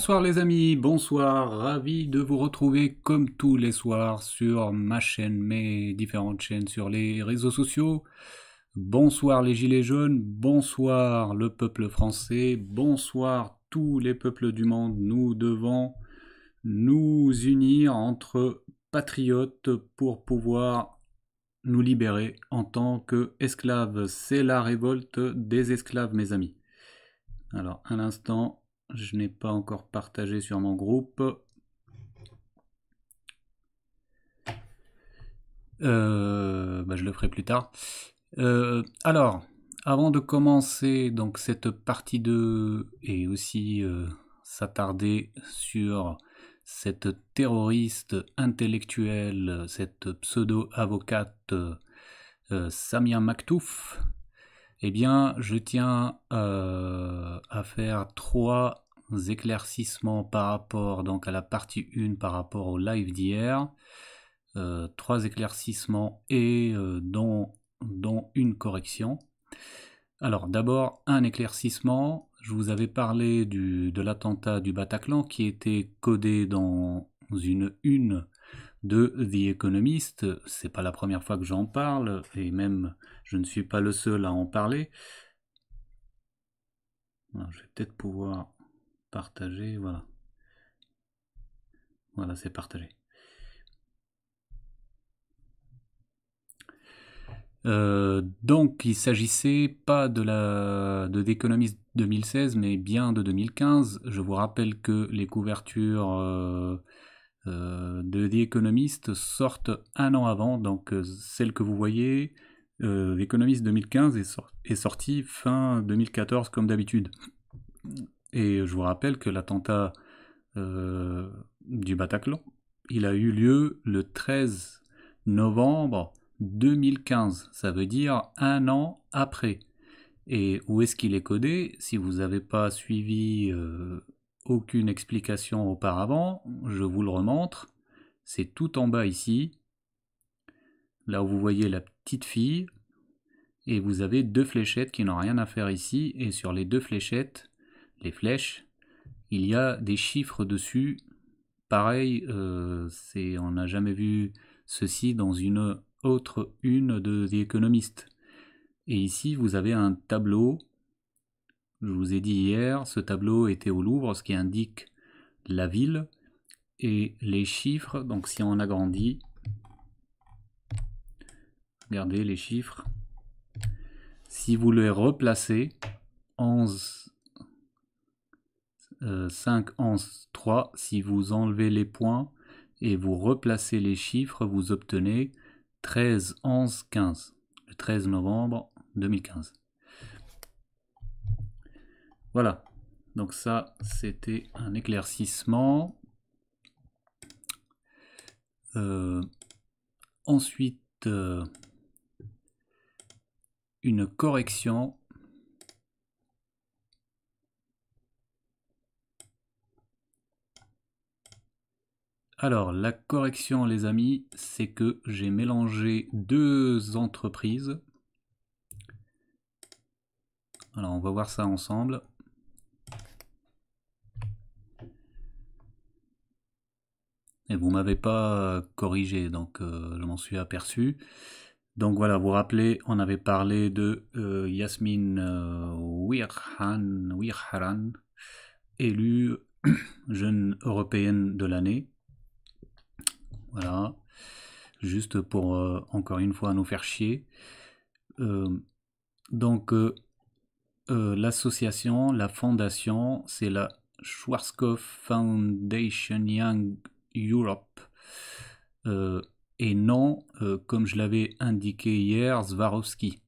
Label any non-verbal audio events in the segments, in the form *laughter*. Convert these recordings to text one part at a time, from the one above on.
Bonsoir les amis, bonsoir, ravi de vous retrouver comme tous les soirs sur ma chaîne, mes différentes chaînes sur les réseaux sociaux. Bonsoir les Gilets jaunes, bonsoir le peuple français, bonsoir tous les peuples du monde. Nous devons nous unir entre patriotes pour pouvoir nous libérer en tant qu'esclaves. C'est la révolte des esclaves mes amis. Alors, un instant. Je n'ai pas encore partagé sur mon groupe. Euh, bah, je le ferai plus tard. Euh, alors, avant de commencer donc cette partie 2 et aussi euh, s'attarder sur cette terroriste intellectuelle, cette pseudo-avocate Samia Maktouf, eh bien, je tiens euh, à faire trois éclaircissements par rapport donc à la partie 1 par rapport au live d'hier. Euh, trois éclaircissements et euh, dont, une correction. Alors d'abord un éclaircissement. Je vous avais parlé de l'attentat du Bataclan qui était codé dans une une de The Economist. C'est pas la première fois que j'en parle, et même je ne suis pas le seul à en parler. Ah, je vais peut-être pouvoir partager, voilà. Voilà, c'est partagé. Euh, donc, il s'agissait pas de la de 2016, mais bien de 2015. Je vous rappelle que les couvertures euh, euh, de The Economist sortent un an avant, donc euh, celle que vous voyez, l'économiste euh, 2015 est, sorti, fin 2014 comme d'habitude. Et je vous rappelle que l'attentat du Bataclan, il a eu lieu le 13 novembre 2015. Ça veut dire un an après. Et où est-ce qu'il est codé Si vous n'avez pas suivi aucune explication auparavant, je vous le remontre. C'est tout en bas ici, là où vous voyez la petite fille, et vous avez deux fléchettes qui n'ont rien à faire ici, et sur les deux fléchettes, les flèches, il y a des chiffres dessus. Pareil, euh, on n'a jamais vu ceci dans une autre une de The Economist. Et ici, vous avez un tableau je vous ai dit hier, ce tableau était au Louvre, ce qui indique la ville et les chiffres. Donc si on agrandit, regardez les chiffres. Si vous les replacez, 11, 5, 11, 3, si vous enlevez les points et vous replacez les chiffres, vous obtenez 13, 11, 15, le 13 novembre 2015. Voilà. Donc ça, c'était un éclaircissement. Euh, ensuite, euh, une correction. Alors, la correction, les amis, c'est que j'ai mélangé deux entreprises. Alors, on va voir ça ensemble. et vous m'avez pas euh, corrigé, donc euh, je m'en suis aperçu. Donc voilà, vous vous rappelez, on avait parlé de euh, Yasmine Wirhan, élue *coughs* jeune européenne de l'année. Voilà, juste pour encore une fois nous faire chier. donc l'association, la fondation, c'est la Schwarzkopf Foundation Young Europe euh, et non, euh, comme je l'avais indiqué hier, Swarovski.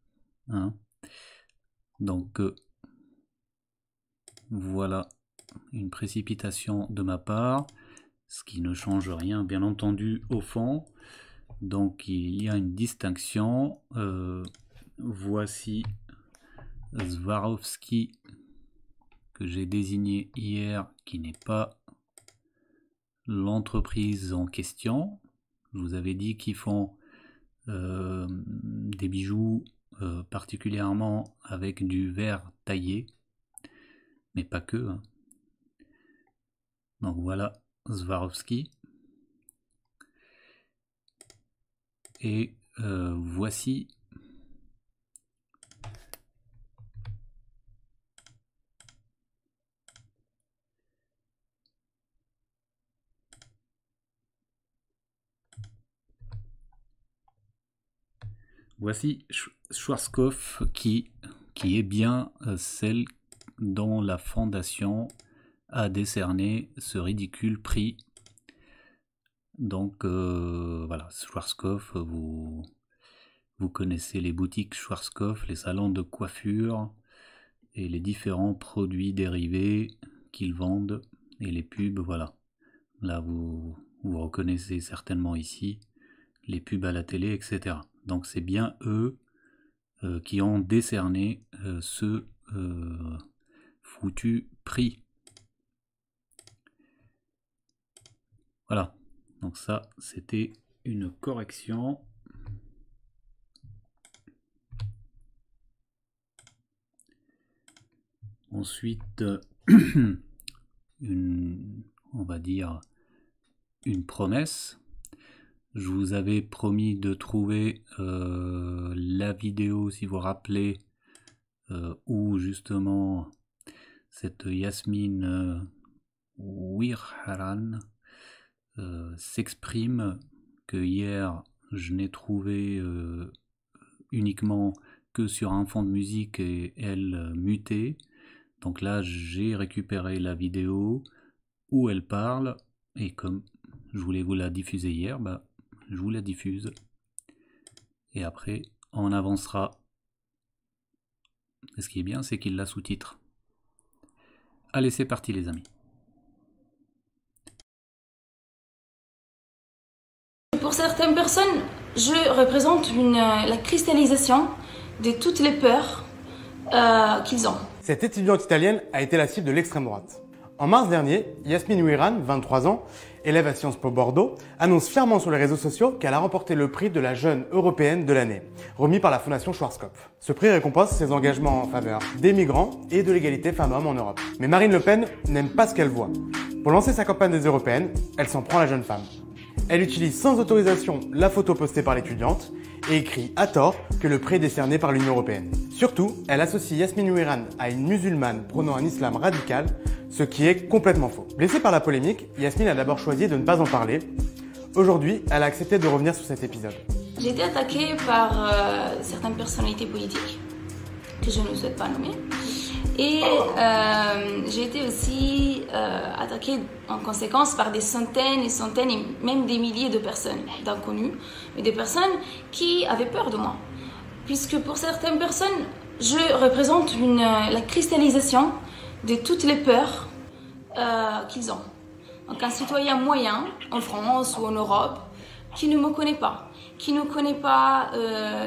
Hein. Donc euh, voilà une précipitation de ma part, ce qui ne change rien bien entendu au fond. Donc il y a une distinction. voici Swarovski que j'ai désigné hier qui n'est pas l'entreprise en question. vous avez dit qu'ils font euh, des bijoux euh, particulièrement avec du verre taillé, mais pas que. Hein. Donc voilà Swarovski. Et euh, voici Voici Schwarzkopf qui, qui est bien euh, celle dont la fondation a décerné ce ridicule prix. Donc euh, voilà, Schwarzkopf, vous, vous connaissez les boutiques Schwarzkopf, les salons de coiffure et les différents produits dérivés qu'ils vendent et les pubs, voilà. Là, vous, vous reconnaissez certainement ici les pubs à la télé, etc. Donc c'est bien eux euh, qui ont décerné euh, ce euh, foutu prix. Voilà, donc ça c'était une correction. Ensuite, *clears throat* on va dire une promesse je vous avais promis de trouver euh, la vidéo, si vous vous rappelez, euh, où justement cette Yasmine euh, Wirharan euh, s'exprime, que hier je n'ai trouvé uniquement que sur un fond de musique et elle mutée. Donc là, j'ai récupéré la vidéo où elle parle et comme je voulais vous la diffuser hier, bah, je vous la diffuse. Et après, on avancera. ce qui est bien, c'est qu'il la sous-titre. Allez, c'est parti les amis. Pour certaines personnes, je représente la cristallisation de toutes les peurs euh, qu'ils ont. Cette étudiante italienne a été la cible de l'extrême droite. En mars dernier, Yasmine Ouiran, 23 ans, élève à Sciences Po Bordeaux, annonce fièrement sur les réseaux sociaux qu'elle a remporté le prix de la jeune européenne de l'année, remis par la Fondation Schwarzkopf. Ce prix récompense ses engagements en faveur des migrants et de l'égalité femmes-hommes en Europe. Mais Marine Le Pen n'aime pas ce qu'elle voit. Pour lancer sa campagne des européennes, elle s'en prend à la jeune femme. Elle utilise sans autorisation la photo postée par l'étudiante et écrit à tort que le prix est décerné par l'Union européenne. Surtout, elle associe Yasmine Ouiran à une musulmane prônant un islam radical ce qui est complètement faux. Blessée par la polémique, Yasmine a d'abord choisi de ne pas en parler. Aujourd'hui, elle a accepté de revenir sur cet épisode. J'ai été attaquée par euh, certaines personnalités politiques que je ne souhaite pas nommer. Et euh, j'ai été aussi euh, attaquée en conséquence par des centaines et centaines et même des milliers de personnes, d'inconnus, mais des personnes qui avaient peur de moi. Puisque pour certaines personnes, je représente la cristallisation de toutes les peurs euh, qu'ils ont. Donc un citoyen moyen en France ou en Europe qui ne me connaît pas, qui ne connaît pas euh,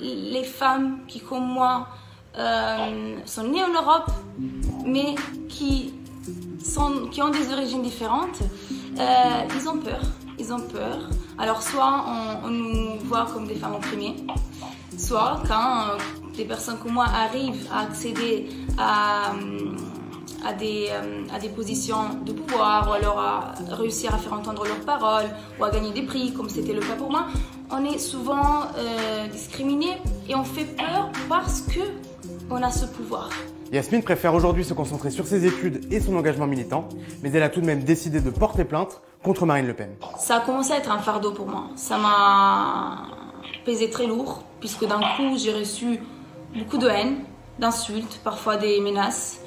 les femmes qui, comme moi, euh, sont nées en Europe, mais qui, sont, qui ont des origines différentes, ils ont peur. Ils ont peur. Alors soit on, on, nous voit comme des femmes opprimées, soit quand des personnes comme moi arrivent à accéder à, euh, à, des, euh, à des positions de pouvoir ou alors à réussir à faire entendre leurs paroles ou à gagner des prix comme c'était le cas pour moi, on est souvent euh, discriminé et on fait peur parce que on a ce pouvoir. Yasmine préfère aujourd'hui se concentrer sur ses études et son engagement militant, mais elle a tout de même décidé de porter plainte contre Marine Le Pen. Ça a commencé à être un fardeau pour moi. Ça m'a pesé très lourd, puisque d'un coup j'ai reçu beaucoup de haine, d'insultes, parfois des menaces.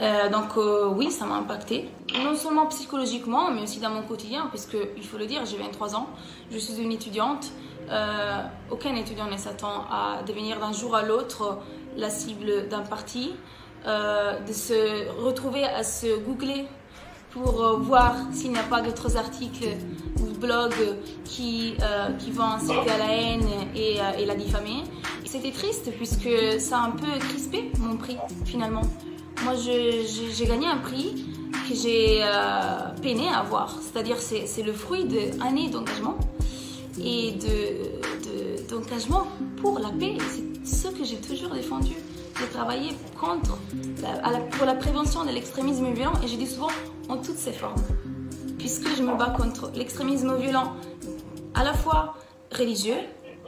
Euh, donc euh, oui, ça m'a impacté, non seulement psychologiquement, mais aussi dans mon quotidien, parce il faut le dire, j'ai 23 ans, je suis une étudiante. Euh, aucun étudiant ne s'attend à devenir d'un jour à l'autre la cible d'un parti, de se retrouver à se googler pour voir s'il n'y a pas d'autres articles ou blogs qui, euh, qui vont inciter à la haine et, euh, et la diffamer. C'était triste puisque ça a un peu crispé mon prix finalement. Moi j'ai gagné un prix que j'ai euh, peiné à avoir, c'est-à-dire c'est le fruit d'années d'engagement et d'engagement de, pour la paix. C'est ce que j'ai toujours défendu. de travailler contre, pour la prévention de l'extrémisme violent et j'ai dit souvent en toutes ses formes puisque je me bats contre l'extrémisme violent, à la fois religieux,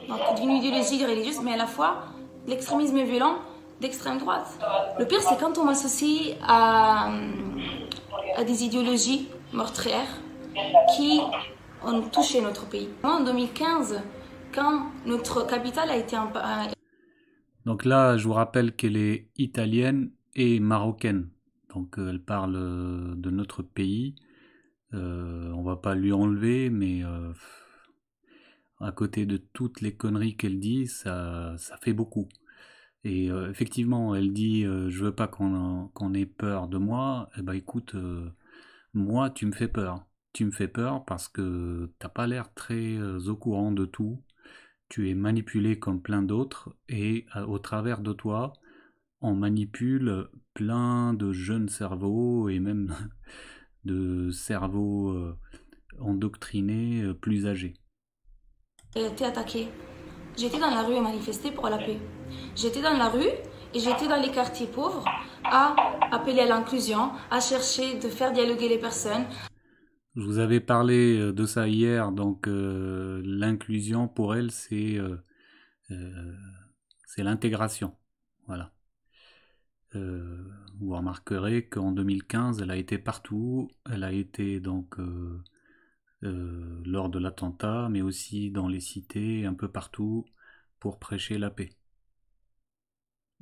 donc d'une idéologie religieuse, mais à la fois l'extrémisme violent d'extrême droite. Le pire, c'est quand on m'associe à, euh, à des idéologies meurtrières qui ont touché notre pays. Moi, en 2015, quand notre capitale a été... Euh, donc là, je vous rappelle qu'elle est italienne et marocaine. Donc euh, elle parle de notre pays. Euh, on va pas lui enlever, mais euh, à côté de toutes les conneries qu'elle dit, ça, ça fait beaucoup. Et euh, effectivement, elle dit je veux pas qu'on ait peur de moi. Eh ben écoute, moi tu me fais peur. Tu me fais peur parce que t'as pas l'air très au courant de tout. Tu es manipulé comme plein d'autres et au travers de toi, on manipule plein de jeunes cerveaux et même *laughs* de cerveaux euh, endoctrinés euh, plus âgés. a été attaquée. J'étais dans la rue et manifester pour la paix. J'étais dans la rue et j'étais dans les quartiers pauvres à appeler à l'inclusion, à chercher de faire dialoguer les personnes. Je vous avais parlé euh, de ça hier, donc l'inclusion pour elle, c'est euh, l'intégration. Voilà. Vous remarquerez qu'en 2015, elle a été partout. Elle a été donc euh, euh, lors de l'attentat, mais aussi dans les cités, un peu partout, pour prêcher la paix.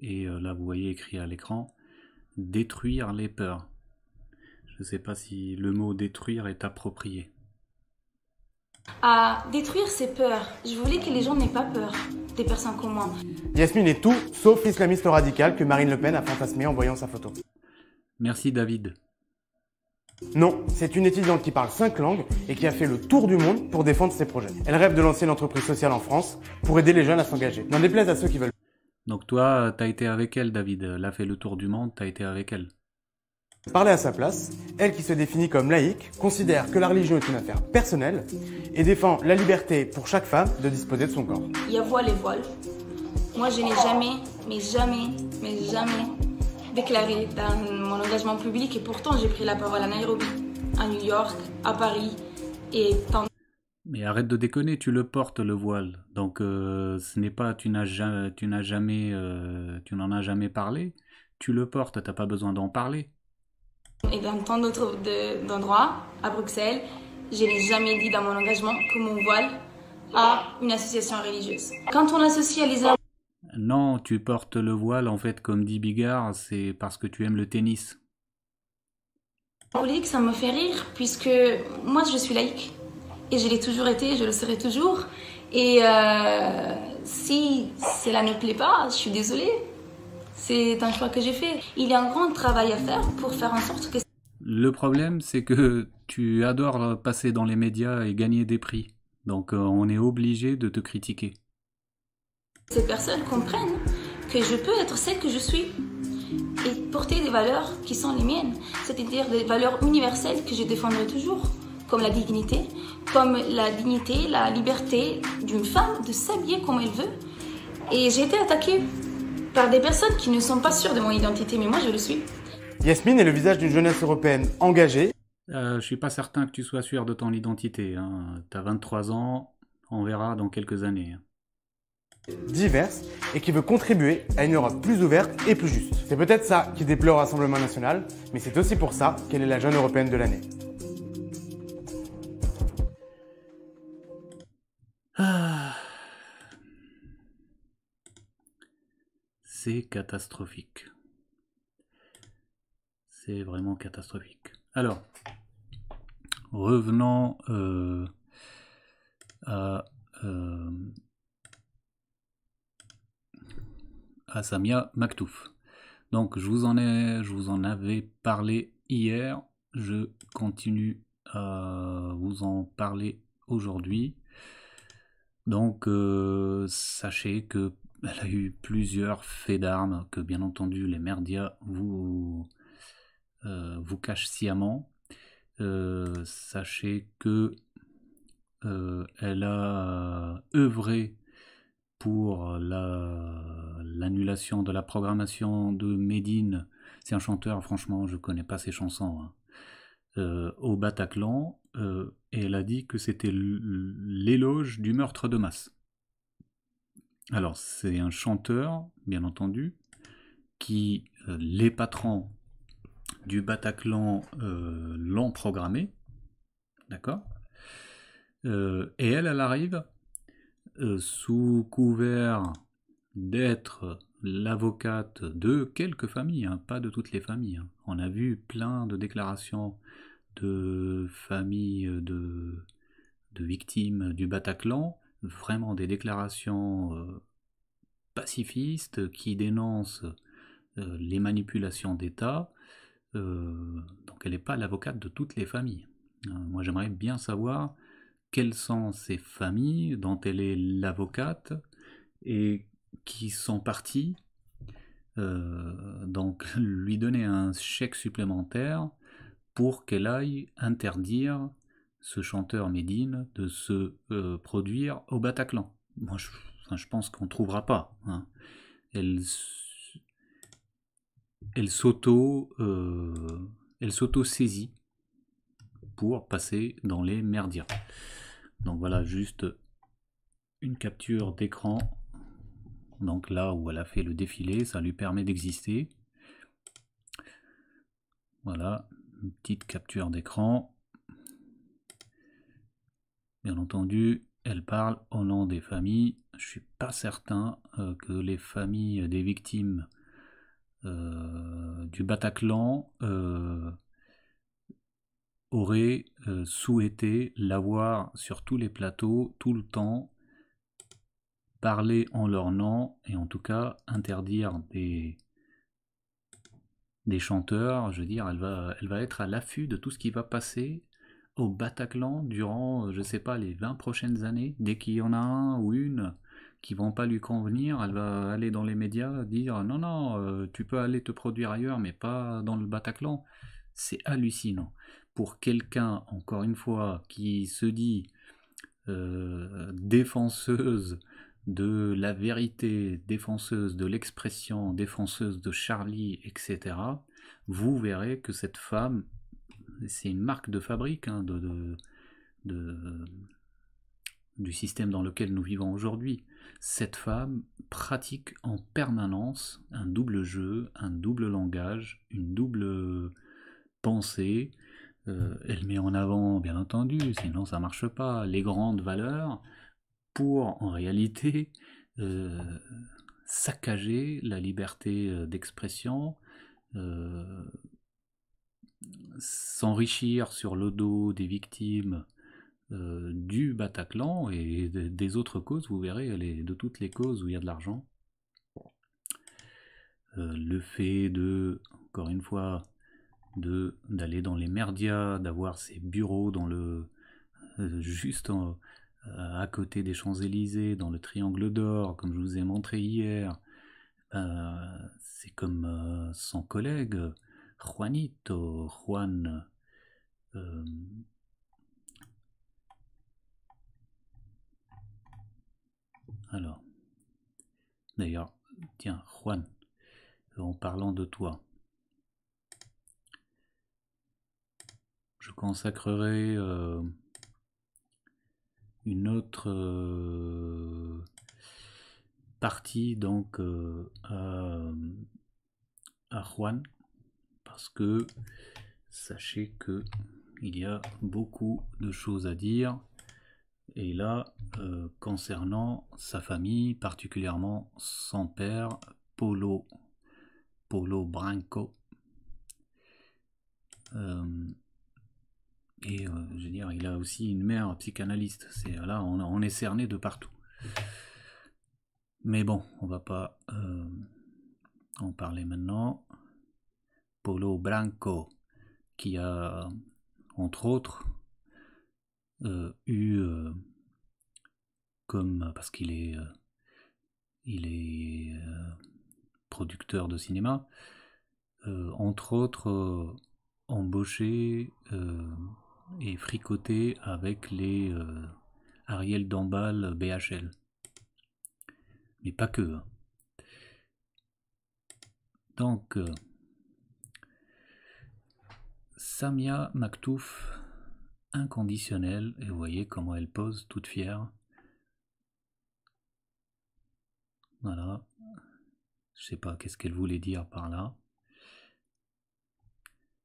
Et euh, là, vous voyez écrit à l'écran, détruire les peurs. Je ne sais pas si le mot détruire est approprié à détruire ses peurs. Je voulais que les gens n'aient pas peur des personnes comme moi. Yasmine est tout sauf l'islamiste radical que Marine Le Pen a fantasmé en voyant sa photo. Merci David. Non, c'est une étudiante qui parle cinq langues et qui a fait le tour du monde pour défendre ses projets. Elle rêve de lancer une entreprise sociale en France pour aider les jeunes à s'engager. N'en déplaise à ceux qui veulent. Donc toi, t'as été avec elle, David. Elle a fait le tour du monde, t'as été avec elle. Parler à sa place, elle qui se définit comme laïque, considère que la religion est une affaire personnelle et défend la liberté pour chaque femme de disposer de son corps. Il y a voile et voile. Moi, je n'ai jamais, mais jamais, mais jamais déclaré dans mon engagement public et pourtant j'ai pris la parole à Nairobi, à New York, à Paris et tant mais arrête de déconner, tu le portes le voile. Donc euh, ce n'est pas tu n'as jamais euh, tu n'en as jamais parlé, tu le portes, tu t'as pas besoin d'en parler. Et dans tant d'autres endroits, à Bruxelles, je n'ai jamais dit dans mon engagement que mon voile a une association religieuse. Quand on associe à l'islam... Non, tu portes le voile, en fait, comme dit Bigard, c'est parce que tu aimes le tennis. Politique, ça me fait rire, puisque moi, je suis laïque. Et je l'ai toujours été, je le serai toujours. Et euh, si cela ne plaît pas, je suis désolée. C'est un choix que j'ai fait. Il y a un grand travail à faire pour faire en sorte que... Le problème, c'est que tu adores passer dans les médias et gagner des prix. Donc euh, on est obligé de te critiquer. Ces personnes comprennent que je peux être celle que je suis et porter des valeurs qui sont les miennes, c'est-à-dire des valeurs universelles que je défendrai toujours, comme la dignité, comme la dignité, la liberté d'une femme de s'habiller comme elle veut. Et j'ai été attaquée par des personnes qui ne sont pas sûres de mon identité, mais moi je le suis. Yasmine est le visage d'une jeunesse européenne engagée. Euh, je suis pas certain que tu sois sûr de ton identité. Hein. T'as 23 ans, on verra dans quelques années. Diverse et qui veut contribuer à une Europe plus ouverte et plus juste. C'est peut-être ça qui déplore Rassemblement national, mais c'est aussi pour ça qu'elle est la jeune européenne de l'année. Ah. c'est catastrophique. C'est vraiment catastrophique. Alors, revenons euh, euh, à, Samia Maktouf. Donc, je vous en ai, je vous en avais parlé hier. Je continue à vous en parler aujourd'hui. Donc, euh, sachez que elle a eu plusieurs faits d'armes que bien entendu les merdias vous, euh, vous cachent sciemment. Euh, sachez que euh, elle a œuvré pour l'annulation de la programmation de Médine. C'est un chanteur, franchement, je ne connais pas ses chansons. Hein. au Bataclan, et elle a dit que c'était l'éloge du meurtre de masse. Alors, c'est un chanteur, bien entendu, qui, euh, les patrons du Bataclan euh, l'ont programmé, d'accord euh, Et elle, elle arrive sous couvert d'être l'avocate de quelques familles, hein, pas de toutes les familles. Hein. On a vu plein de déclarations de familles de, de victimes du Bataclan vraiment des déclarations euh, pacifistes qui dénoncent euh, les manipulations d'État. Euh, donc elle n'est pas l'avocate de toutes les familles. moi j'aimerais bien savoir quelles sont ces familles dont elle est l'avocate et qui sont parties. donc *laughs* lui donner un chèque supplémentaire pour qu'elle aille interdire ce chanteur Médine de se euh, produire au Bataclan. Moi, je, pense qu'on ne trouvera pas. Hein. Elle, elle s'auto, euh, elle s'auto-saisit pour passer dans les merdias. Donc voilà, juste une capture d'écran. Donc là où elle a fait le défilé, ça lui permet d'exister. Voilà, une petite capture d'écran. Bien entendu, elle parle au nom des familles. Je ne suis pas certain euh, que les familles des victimes euh, du Bataclan euh, auraient souhaité l'avoir sur tous les plateaux, tout le temps, parler en leur nom et en tout cas interdire des des chanteurs, je veux dire, elle va être à l'affût de tout ce qui va passer au Bataclan durant, euh, je sais pas, les 20 prochaines années. Dès qu'il y en a un ou une qui vont pas lui convenir, elle va aller dans les médias dire non, non, euh, tu peux aller te produire ailleurs, mais pas dans le Bataclan. C'est hallucinant. Pour quelqu'un, encore une fois, qui se dit euh, défenseuse de la vérité, défenseuse de l'expression, défenseuse de Charlie, etc., vous verrez que cette femme c'est une marque de fabrique hein, de, du système dans lequel nous vivons aujourd'hui. Cette femme pratique en permanence un double jeu, un double langage, une double pensée. Euh, elle met en avant, bien entendu, sinon ça ne marche pas, les grandes valeurs pour en réalité euh, saccager la liberté euh, d'expression, s'enrichir sur le dos des victimes euh, du Bataclan et des autres causes, vous verrez, de toutes les causes où il y a de l'argent. Euh, le fait de, encore une fois, d'aller dans les merdias, d'avoir ses bureaux dans le euh, juste à côté des Champs-Élysées, dans le Triangle d'Or, comme je vous ai montré hier, c'est comme son collègue Juanito, Juan. Um, alors, d'ailleurs, tiens, Juan, euh, en parlant de toi, je consacrerai euh, une autre euh, partie donc à Juan parce que sachez que il y a beaucoup de choses à dire. Et là, euh, concernant sa famille, particulièrement son père, Polo, Polo Branco. Euh, et euh, je veux dire, il a aussi une mère psychanalyste. C'est là, on, on, est cerné de partout. Mais bon, on va pas en parler maintenant. Polo Branco, qui a, entre autres, euh, eu euh, comme parce qu'il est euh, il est producteur de cinéma, entre autres embauché et fricoté avec les Ariel Dambal BHL. Mais pas que. Hein. Donc Samia Maktouf, inconditionnelle, et vous voyez comment elle pose toute fière. Voilà. Je sais pas qu'est-ce qu'elle voulait dire par là.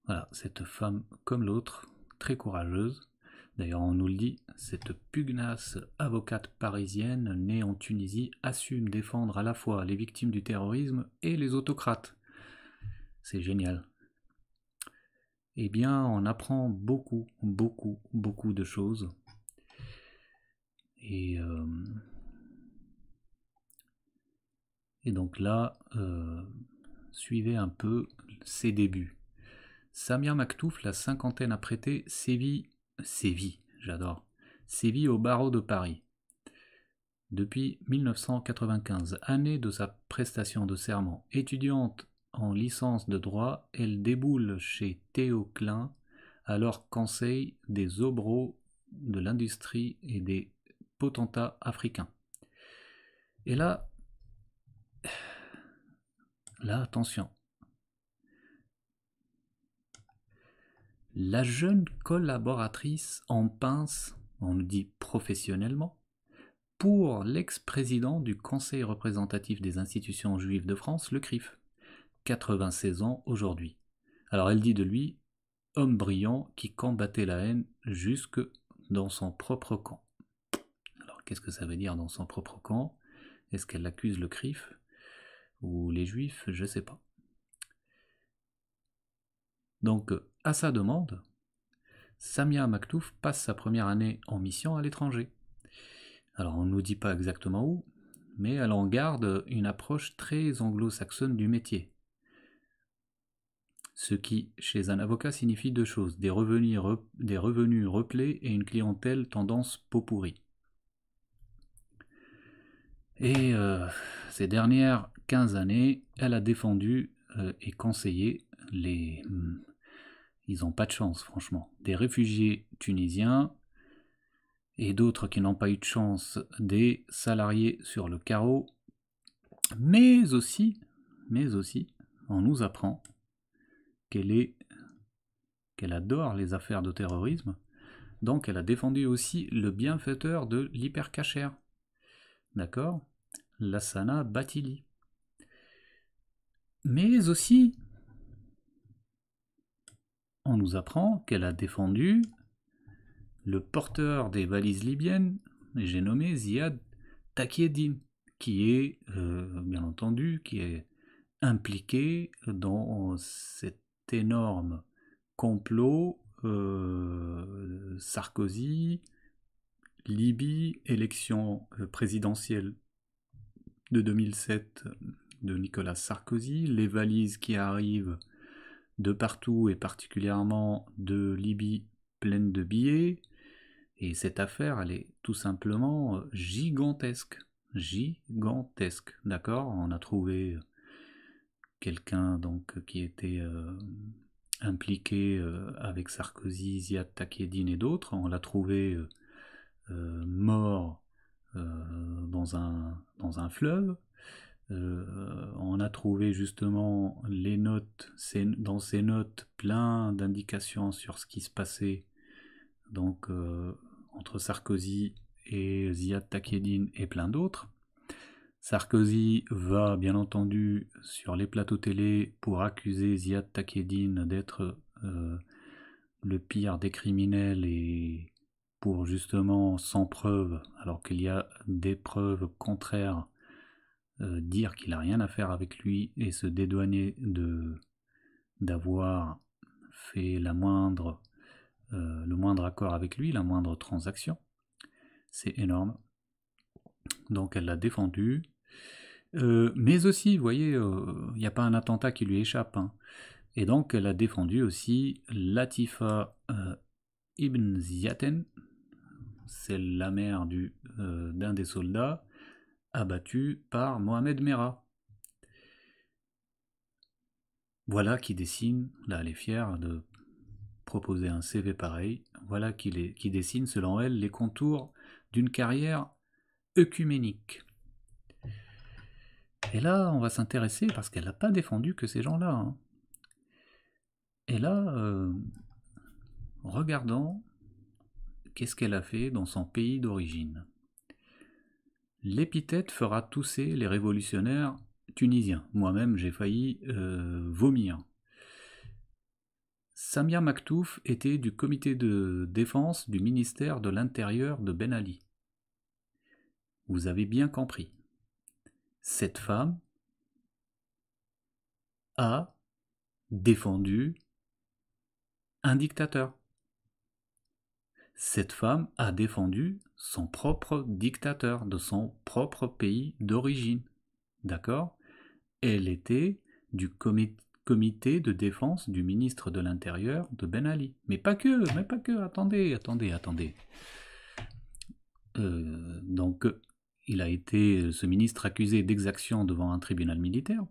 Voilà, cette femme comme l'autre, très courageuse. D'ailleurs, on nous le dit, cette pugnace avocate parisienne née en Tunisie assume défendre à la fois les victimes du terrorisme et les autocrates. C'est génial eh bien, on apprend beaucoup, beaucoup, beaucoup de choses. Et, euh, donc là, euh, suivez un peu ses débuts. Samia Maktouf, la cinquantaine prêter sévit, sévit, j'adore, sévit au barreau de Paris. Depuis 1995, année de sa prestation de serment, étudiante en licence de droit, elle déboule chez Théo Klein, alors conseil des obros de l'industrie et des potentats africains. Et là, là, attention. La jeune collaboratrice en pince, on le dit professionnellement, pour l'ex-président du Conseil représentatif des institutions juives de France, le CRIF. 96 ans aujourd'hui. Alors elle dit de lui, homme brillant qui combattait la haine jusque dans son propre camp. Alors qu'est-ce que ça veut dire dans son propre camp Est-ce qu'elle accuse le CRIF ou les Juifs Je ne sais pas. Donc à sa demande, Samia Maktouf passe sa première année en mission à l'étranger. Alors on ne nous dit pas exactement où, mais elle en garde une approche très anglo-saxonne du métier ce qui, chez un avocat, signifie deux choses, des revenus, des revenus et une clientèle tendance pot pourrie. Et euh, ces dernières 15 années, elle a défendu euh, et conseillé les... Hmm, ils n'ont pas de chance, franchement. Des réfugiés tunisiens et d'autres qui n'ont pas eu de chance, des salariés sur le carreau, mais aussi, mais aussi, on nous apprend qu'elle qu'elle adore les affaires de terrorisme, donc elle a défendu aussi le bienfaiteur de l'hypercachère. D'accord Lassana batili Mais aussi, on nous apprend qu'elle a défendu le porteur des valises libyennes, j'ai nommé Ziad Takieddine, qui est, euh, bien entendu, qui est impliqué dans cette énorme. Complot, euh, Sarkozy, Libye, élection euh, présidentielle de 2007 de Nicolas Sarkozy, les valises qui arrivent de partout et particulièrement de Libye pleines de billets. Et cette affaire, elle est tout simplement euh, gigantesque. Gigantesque, d'accord On a trouvé quelqu'un donc qui était euh, impliqué euh, avec Sarkozy, Ziad Takedine et d'autres. On l'a trouvé euh, mort dans un, dans un fleuve. on a trouvé justement les notes, dans ces notes, plein d'indications sur ce qui se passait donc entre Sarkozy et Ziad Takedine et plein d'autres. Sarkozy va bien entendu sur les plateaux télé pour accuser Ziad Takedine d'être euh, le pire des criminels et pour justement sans preuve, alors qu'il y a des preuves contraires, euh, dire qu'il n'a rien à faire avec lui et se dédouaner de d'avoir fait la euh, le moindre accord avec lui, la moindre transaction. C'est énorme. Donc elle l'a défendu, euh, mais aussi, vous voyez, euh, il n'y a pas un attentat qui lui échappe. Hein. Et donc, elle a défendu aussi Latifa euh, Ibn Ziyaten, c'est la mère d'un des soldats abattu par Mohamed Merah. Voilà qui dessine, là elle est fière de proposer un CV pareil, voilà qui, qui dessine selon elle les contours d'une carrière œcuménique. Et là, on va s'intéresser parce qu'elle n'a pas défendu que ces gens-là. Hein. Et là, euh, regardons qu'est-ce qu'elle a fait dans son pays d'origine. L'épithète fera tousser les révolutionnaires tunisiens. Moi-même, j'ai failli euh, vomir. Samia Maktouf était du comité de défense du ministère de l'Intérieur de Ben Ali. Vous avez bien compris cette femme a défendu un dictateur. Cette femme a défendu son propre dictateur de son propre pays d'origine. D'accord Elle était du comité de défense du ministre de l'Intérieur de Ben Ali. Mais pas que, mais pas que, attendez, attendez, attendez. Euh, donc, il a été, euh, ce ministre, accusé d'exaction devant un tribunal militaire.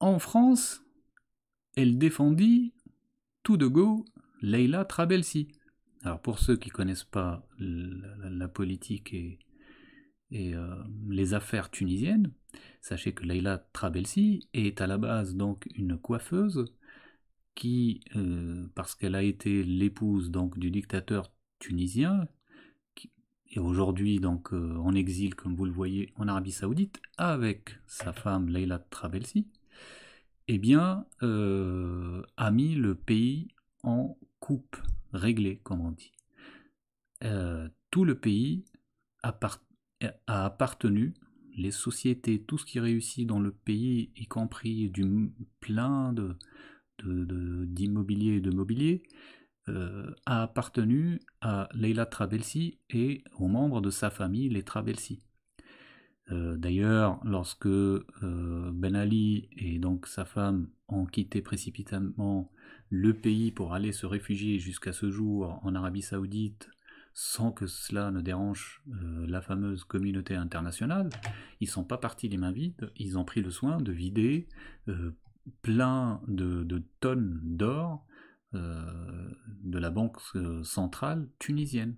En France, elle défendit tout de go Leila Trabelsi. Alors pour ceux qui ne connaissent pas la, politique et, euh, les affaires tunisiennes, sachez que Leila Trabelsi est à la base donc une coiffeuse qui, euh, parce qu'elle a été l'épouse donc du dictateur tunisien, et aujourd'hui donc euh, en exil, comme vous le voyez, en Arabie Saoudite, avec sa femme Leila Travelsi, eh bien, euh, a mis le pays en coupe réglée, comme on dit. Euh, tout le pays a appartenu, les sociétés, tout ce qui réussit dans le pays, y compris du plein de d'immobilier et de mobilier, euh, a appartenu à Leila Trabelsi et aux membres de sa famille, les Trabelsi. Euh, d'ailleurs, lorsque euh, Ben Ali et donc sa femme ont quitté précipitamment le pays pour aller se réfugier jusqu'à ce jour en Arabie Saoudite, sans que cela ne dérange la fameuse communauté internationale. Ils ne sont pas partis les mains vides, ils ont pris le soin de vider plein de tonnes d'or euh, de la Banque euh, centrale tunisienne.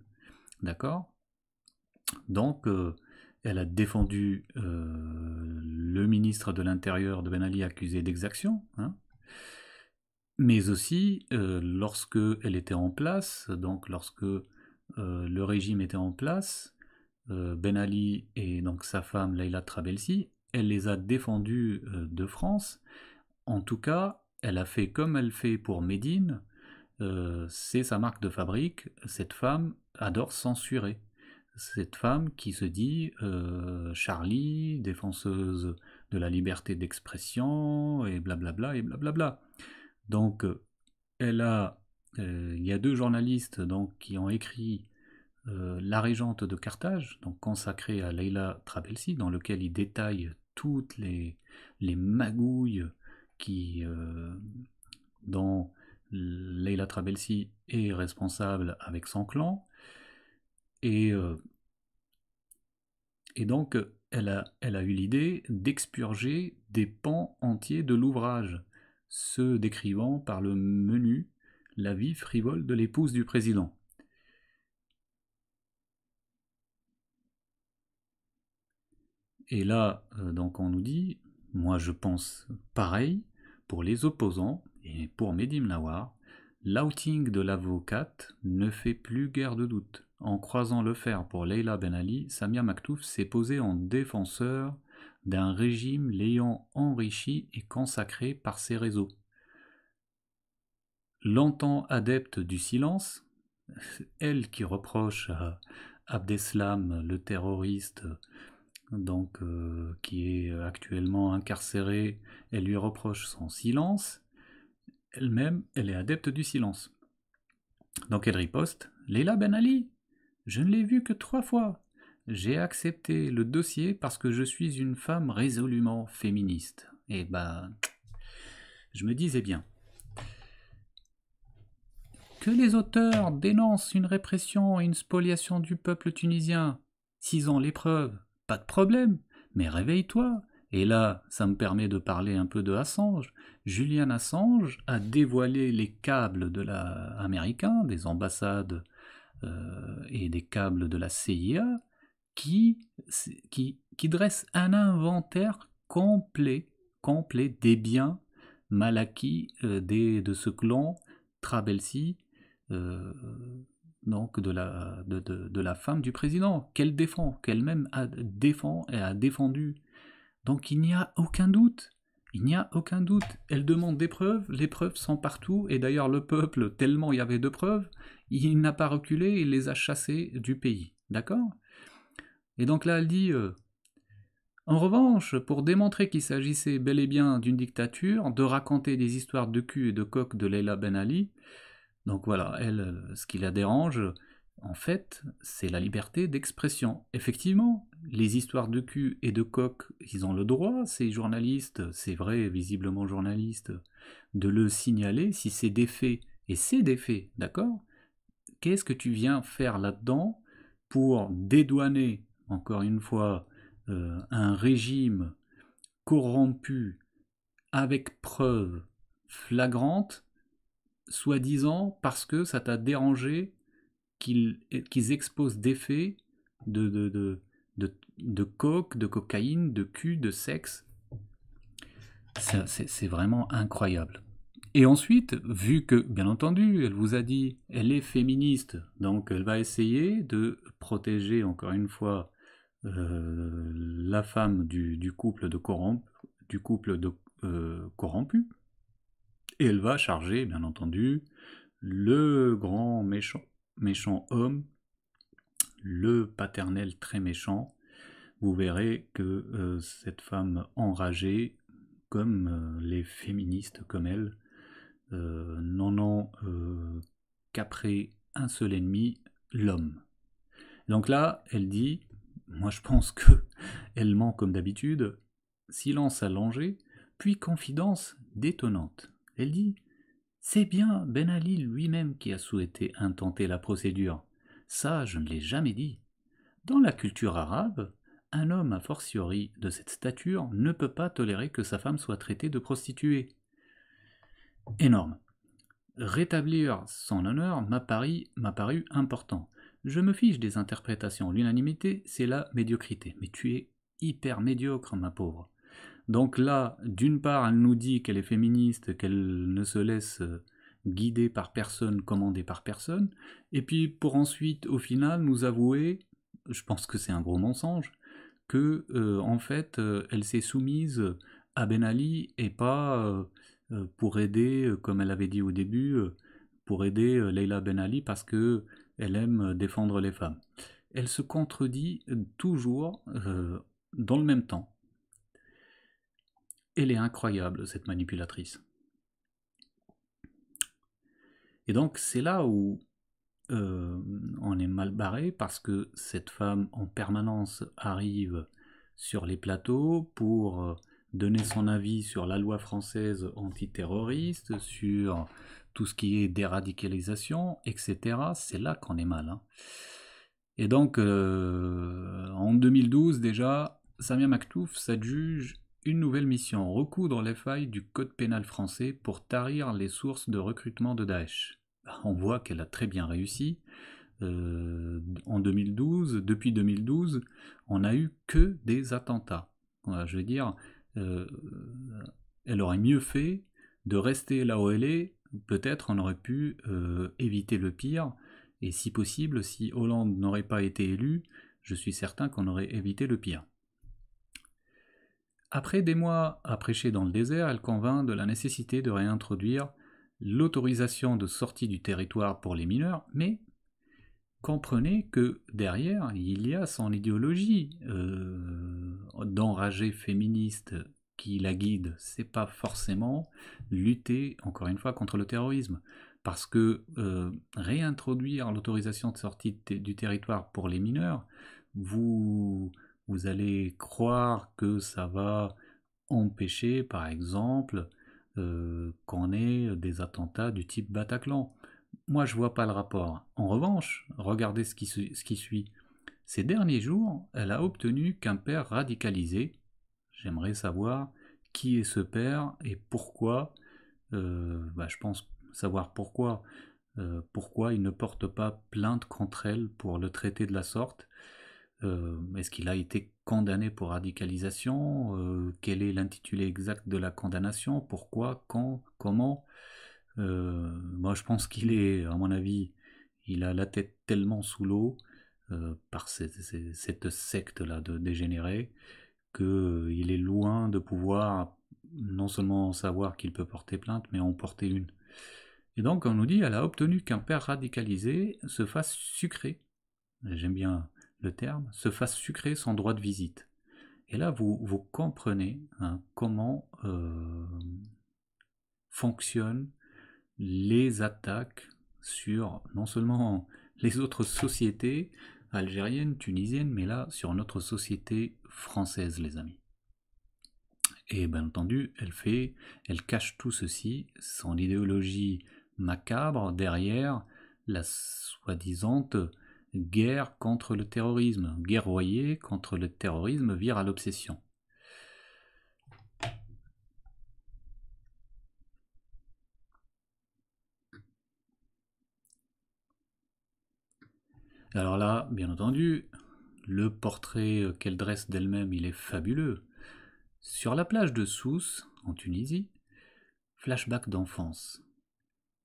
D'accord Donc, euh, elle a défendu le ministre de l'Intérieur de Ben Ali accusé d'exaction. Hein. mais aussi lorsque elle était en place, donc lorsque le régime était en place, Ben Ali et donc sa femme Leila Trabelsi, elle les a défendus de France. En tout cas, elle a fait comme elle fait pour Médine, euh, c'est sa marque de fabrique, cette femme adore censurer. Cette femme qui se dit euh, Charlie, défenseuse de la liberté d'expression, et blablabla, et blablabla. Donc, euh, elle a, il y a deux journalistes donc, qui ont écrit La Régente de Carthage, donc consacrée à Leila Trabelsi, dans lequel ils détaillent toutes les, les magouilles qui, euh, dans Leila Trabelsi, est responsable avec son clan. Et, euh, et donc, elle a, elle a eu l'idée d'expurger des pans entiers de l'ouvrage, se décrivant par le menu la vie frivole de l'épouse du président. Et là, euh, donc on nous dit, moi, je pense pareil pour les opposants et pour Medim Nawar. L'outing de l'avocate ne fait plus guère de doute. En croisant le fer pour Leila Ben Ali, Samia Maktouf s'est posée en défenseur d'un régime l'ayant enrichi et consacré par ses réseaux. Longtemps adepte du silence, elle qui reproche à Abdeslam, le terroriste, donc, euh, qui est actuellement incarcérée, elle lui reproche son silence. Elle-même, elle est adepte du silence. Donc elle riposte Léla Ben Ali, je ne l'ai vue que trois fois. J'ai accepté le dossier parce que je suis une femme résolument féministe. Et eh ben je me disais bien. Que les auteurs dénoncent une répression et une spoliation du peuple tunisien, s'ils ont les preuves, pas de problème, mais réveille-toi. Et là, ça me permet de parler un peu de Assange. Julian Assange a dévoilé les câbles de la des ambassades euh, et des câbles de la CIA, qui, qui, qui dresse un inventaire complet, complet des biens mal acquis euh, des, de ce clan Trabelsi. Euh, donc de la, de, la femme du président, qu'elle défend, qu'elle-même défend et a défendu. Donc il n'y a aucun doute. Il n'y a aucun doute. Elle demande des preuves, les preuves sont partout, et d'ailleurs le peuple, tellement il y avait de preuves, il n'a pas reculé, il les a chassés du pays. D'accord Et donc là, elle dit, euh, en revanche, pour démontrer qu'il s'agissait bel et bien d'une dictature, de raconter des histoires de cul et de coq de Leila Ben Ali, donc voilà, elle, euh, ce qui la dérange, en fait, c'est la liberté d'expression. Effectivement, les histoires de cul et de coq, ils ont le droit, ces journalistes, c'est vrai, visiblement journalistes, de le signaler si c'est des faits. Et c'est des faits, d'accord Qu'est-ce que tu viens faire là-dedans pour dédouaner, encore une fois, euh, un régime corrompu avec preuves flagrantes soi-disant parce que ça t'a dérangé qu'ils exposent des faits de, de, de, coke, de cocaïne, de cul, de sexe. C'est vraiment incroyable. Et ensuite, vu que, bien entendu, elle vous a dit, elle est féministe, donc elle va essayer de protéger, encore une fois, euh, la femme du, couple de du couple euh, corrompu, et elle va charger, bien entendu, le grand méchant, méchant homme, le paternel très méchant. Vous verrez que euh, cette femme enragée, comme euh, les féministes comme elle, euh, n'en ont qu'après un seul ennemi, l'homme. Donc là, elle dit, moi je pense que *laughs* elle ment comme d'habitude, silence allongé, puis confidence détonnante. Elle dit C'est bien Ben Ali lui-même qui a souhaité intenter la procédure. Ça, je ne l'ai jamais dit. Dans la culture arabe, un homme a fortiori de cette stature ne peut pas tolérer que sa femme soit traitée de prostituée. Énorme. Rétablir son honneur m'a paru, paru important. Je me fiche des interprétations. L'unanimité, c'est la médiocrité. Mais tu es hyper médiocre, ma pauvre. Donc là, d'une part, elle nous dit qu'elle est féministe, qu'elle ne se laisse euh, guider par personne, commandée par personne, et puis pour ensuite, au final, nous avouer, je pense que c'est un gros mensonge, que euh, en fait, euh, elle s'est soumise à Ben Ali et pas pour aider, comme elle avait dit au début, pour aider Leila Ben Ali parce que elle aime défendre les femmes. Elle se contredit toujours dans le même temps. Elle est incroyable, cette manipulatrice. Et donc c'est là où euh, on est mal barré parce que cette femme en permanence arrive sur les plateaux pour euh, donner son avis sur la loi française antiterroriste, sur tout ce qui est déradicalisation, etc. C'est là qu'on est mal. Hein. Et donc, euh, en 2012 déjà, Samia Maktouf s'adjuge une nouvelle mission, recoudre les failles du code pénal français pour tarir les sources de recrutement de Daesh. Bah, on voit qu'elle a très bien réussi. Euh, en 2012, depuis 2012, on n'a eu que des attentats. je veux dire, euh, elle aurait mieux fait de rester là où elle est. Peut-être on aurait pu euh, éviter le pire. Et si possible, si Hollande n'aurait pas été élu, je suis certain qu'on aurait évité le pire. Après des mois à prêcher dans le désert, elle convainc de la nécessité de réintroduire l'autorisation de sortie du territoire pour les mineurs, mais comprenez que derrière, il y a son idéologie euh, féministe qui la guide. C'est pas forcément lutter, encore une fois, contre le terrorisme. Parce que euh, réintroduire l'autorisation de sortie du territoire pour les mineurs, vous vous allez croire que ça va empêcher, par exemple, euh, qu'on ait des attentats du type Bataclan. Moi, je vois pas le rapport. En revanche, regardez ce qui, suit. Ces derniers jours, elle a obtenu qu'un père radicalisé, j'aimerais savoir qui est ce père et pourquoi, euh, bah, je pense savoir pourquoi, euh, pourquoi il ne porte pas plainte contre elle pour le traiter de la sorte, euh, est-ce qu'il a été condamné pour radicalisation euh, Quel est l'intitulé exact de la condamnation Pourquoi Quand Comment euh, Moi, je pense qu'il est, à mon avis, il a la tête tellement sous l'eau par cette secte-là de dégénérer qu'il est loin de pouvoir non seulement savoir qu'il peut porter plainte, mais en porter une. Et donc, on nous dit, elle a obtenu qu'un père radicalisé se fasse sucrer. J'aime bien le terme, se fasse sucrer son droit de visite. Et là, vous, vous comprenez hein, comment euh, fonctionnent les attaques sur non seulement les autres sociétés algériennes, tunisiennes, mais là sur notre société française, les amis. Et bien entendu, elle fait, elle cache tout ceci, son idéologie macabre derrière la soi-disante guerre contre le terrorisme, guerroyer contre le terrorisme vire à l'obsession. Alors là, bien entendu, le portrait euh, qu'elle dresse d'elle-même, il est fabuleux. Sur la plage de Sousse, en Tunisie, flashback d'enfance.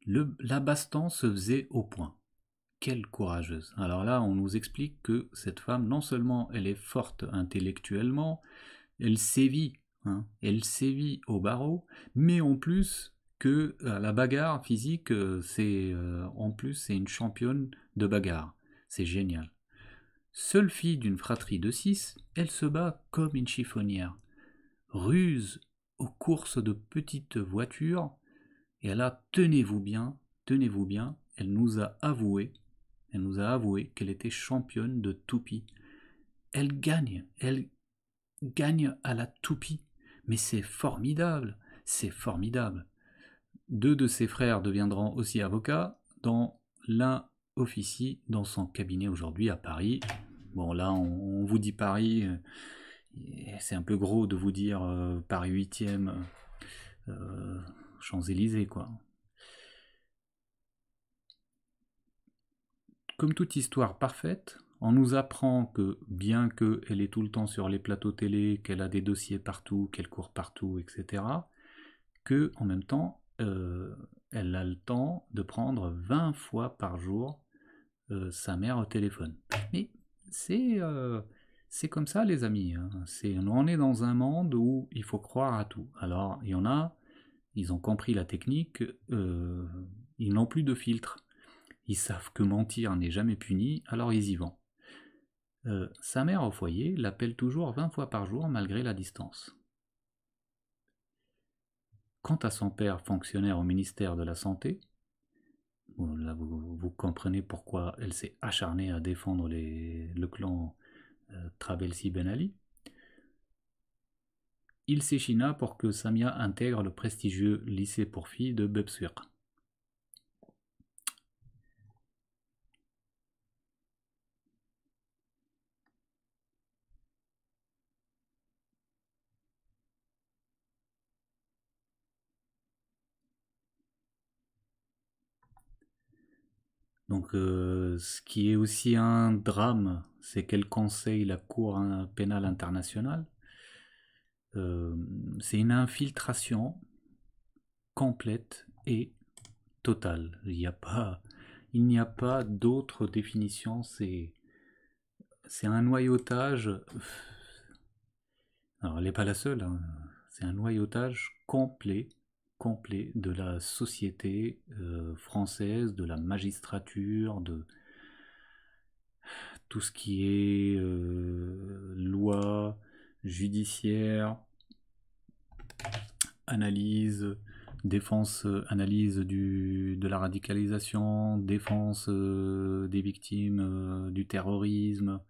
la baston se faisait au point quelle courageuse. Alors là, on nous explique que cette femme, non seulement elle est forte intellectuellement, elle sévit, hein, elle sévit au barreau, mais en plus que euh, la bagarre physique, euh, c'est euh, en plus c'est une championne de bagarre. C'est génial. Seule fille d'une fratrie de six, elle se bat comme une chiffonnière. Ruse aux courses de petites voitures, et a tenez-vous bien, tenez-vous bien, elle nous a avoué elle nous a avoué qu'elle était championne de toupie. Elle gagne, elle gagne à la toupie. Mais c'est formidable, c'est formidable. Deux de ses frères deviendront aussi avocats, dans l'un officie dans son cabinet aujourd'hui à Paris. Bon là, on, vous dit Paris, euh, c'est un peu gros de vous dire euh, Paris 8e, euh, Champs-Élysées quoi. Comme toute histoire parfaite, on nous apprend que, bien qu'elle est tout le temps sur les plateaux télé, qu'elle a des dossiers partout, qu'elle court partout, etc., que, en même temps, euh, elle a le temps de prendre 20 fois par jour euh, sa mère au téléphone. Mais c'est euh, comme ça, les amis. Hein. C'est on est dans un monde où il faut croire à tout. Alors, il y en a, ils ont compris la technique, ils n'ont plus de filtre. Ils savent que mentir n'est jamais puni, alors ils y vont. Euh, sa mère au foyer l'appelle toujours 20 fois par jour malgré la distance. Quant à son père, fonctionnaire au ministère de la Santé, vous, comprenez pourquoi elle s'est acharnée à défendre le clan Travelsi euh, Trabelsi Ben Ali, il s'échina pour que Samia intègre le prestigieux lycée pour filles de Bebsuir. Donc, euh, ce qui est aussi un drame, c'est qu'elle conseille la Cour pénale internationale. Euh, c'est une infiltration complète et totale. Il n'y a pas, d'autre définition. C'est, un noyautage. Alors, elle n'est pas la seule. Hein. C'est un noyautage complet complet de la société euh, française, de la magistrature, de tout ce qui est euh, loi, judiciaire, analyse, défense, analyse du, de la radicalisation, défense euh, des victimes du terrorisme,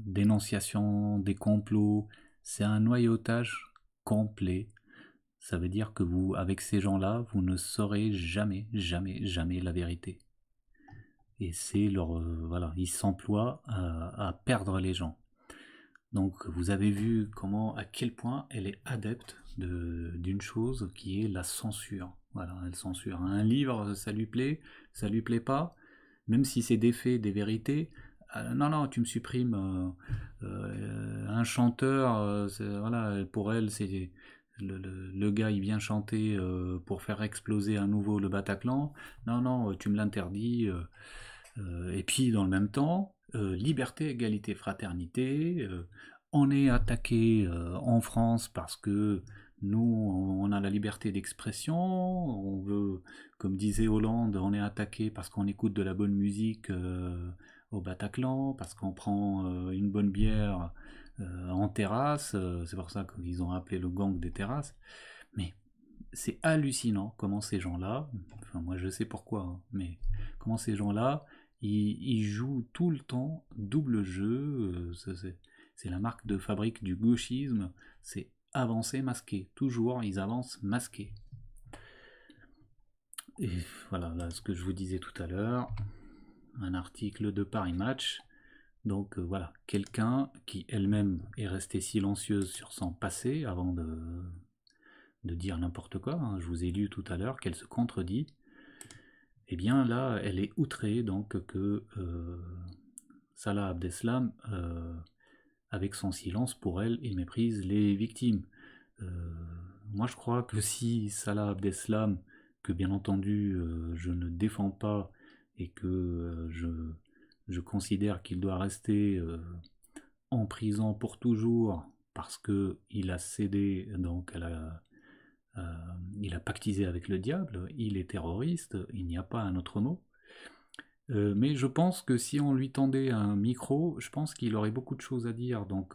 dénonciation des complots. C'est un noyautage complet ça veut dire que vous, avec ces gens-là, vous ne saurez jamais, jamais, jamais la vérité. Et c'est leur, euh, voilà, ils s'emploient à, perdre les gens. Donc vous avez vu comment, à quel point elle est adepte d'une chose qui est la censure. Voilà, elle censure. Un livre, ça lui plaît, ça lui plaît pas, même si c'est des faits, des vérités. Euh, non, non, tu me supprimes. Euh, un chanteur, voilà, pour elle, c'est le, gars il vient chanter euh, pour faire exploser à nouveau le Bataclan. Non, non, euh, tu me l'interdis. Euh, et puis dans le même temps, liberté, égalité, fraternité. on est attaqué en France parce que nous, on a la liberté d'expression. On veut, comme disait Hollande, on est attaqué parce qu'on écoute de la bonne musique au Bataclan, parce qu'on prend une bonne bière euh, en terrasse. Euh, c'est pour ça qu'ils ont appelé le gang des terrasses. Mais c'est hallucinant comment ces gens-là, enfin moi je sais pourquoi, hein, mais comment ces gens-là, ils, jouent tout le temps double jeu. Euh, c'est la marque de fabrique du gauchisme. C'est avancer masqué. Toujours, ils avancent masqué. Et voilà ce que je vous disais tout à l'heure. Un article de Paris Match donc euh, voilà, quelqu'un qui elle-même est restée silencieuse sur son passé avant de, de dire n'importe quoi, hein. je vous ai lu tout à l'heure qu'elle se contredit, et eh bien là, elle est outrée donc que euh, Salah Abdeslam, euh, avec son silence, pour elle, il méprise les victimes. moi je crois que si Salah Abdeslam, que bien entendu je ne défends pas et que je je considère qu'il doit rester euh, en prison pour toujours parce qu'il a cédé donc à euh, il a pactisé avec le diable, il est terroriste, il n'y a pas un autre mot. Euh, mais je pense que si on lui tendait un micro, je pense qu'il aurait beaucoup de choses à dire. Donc,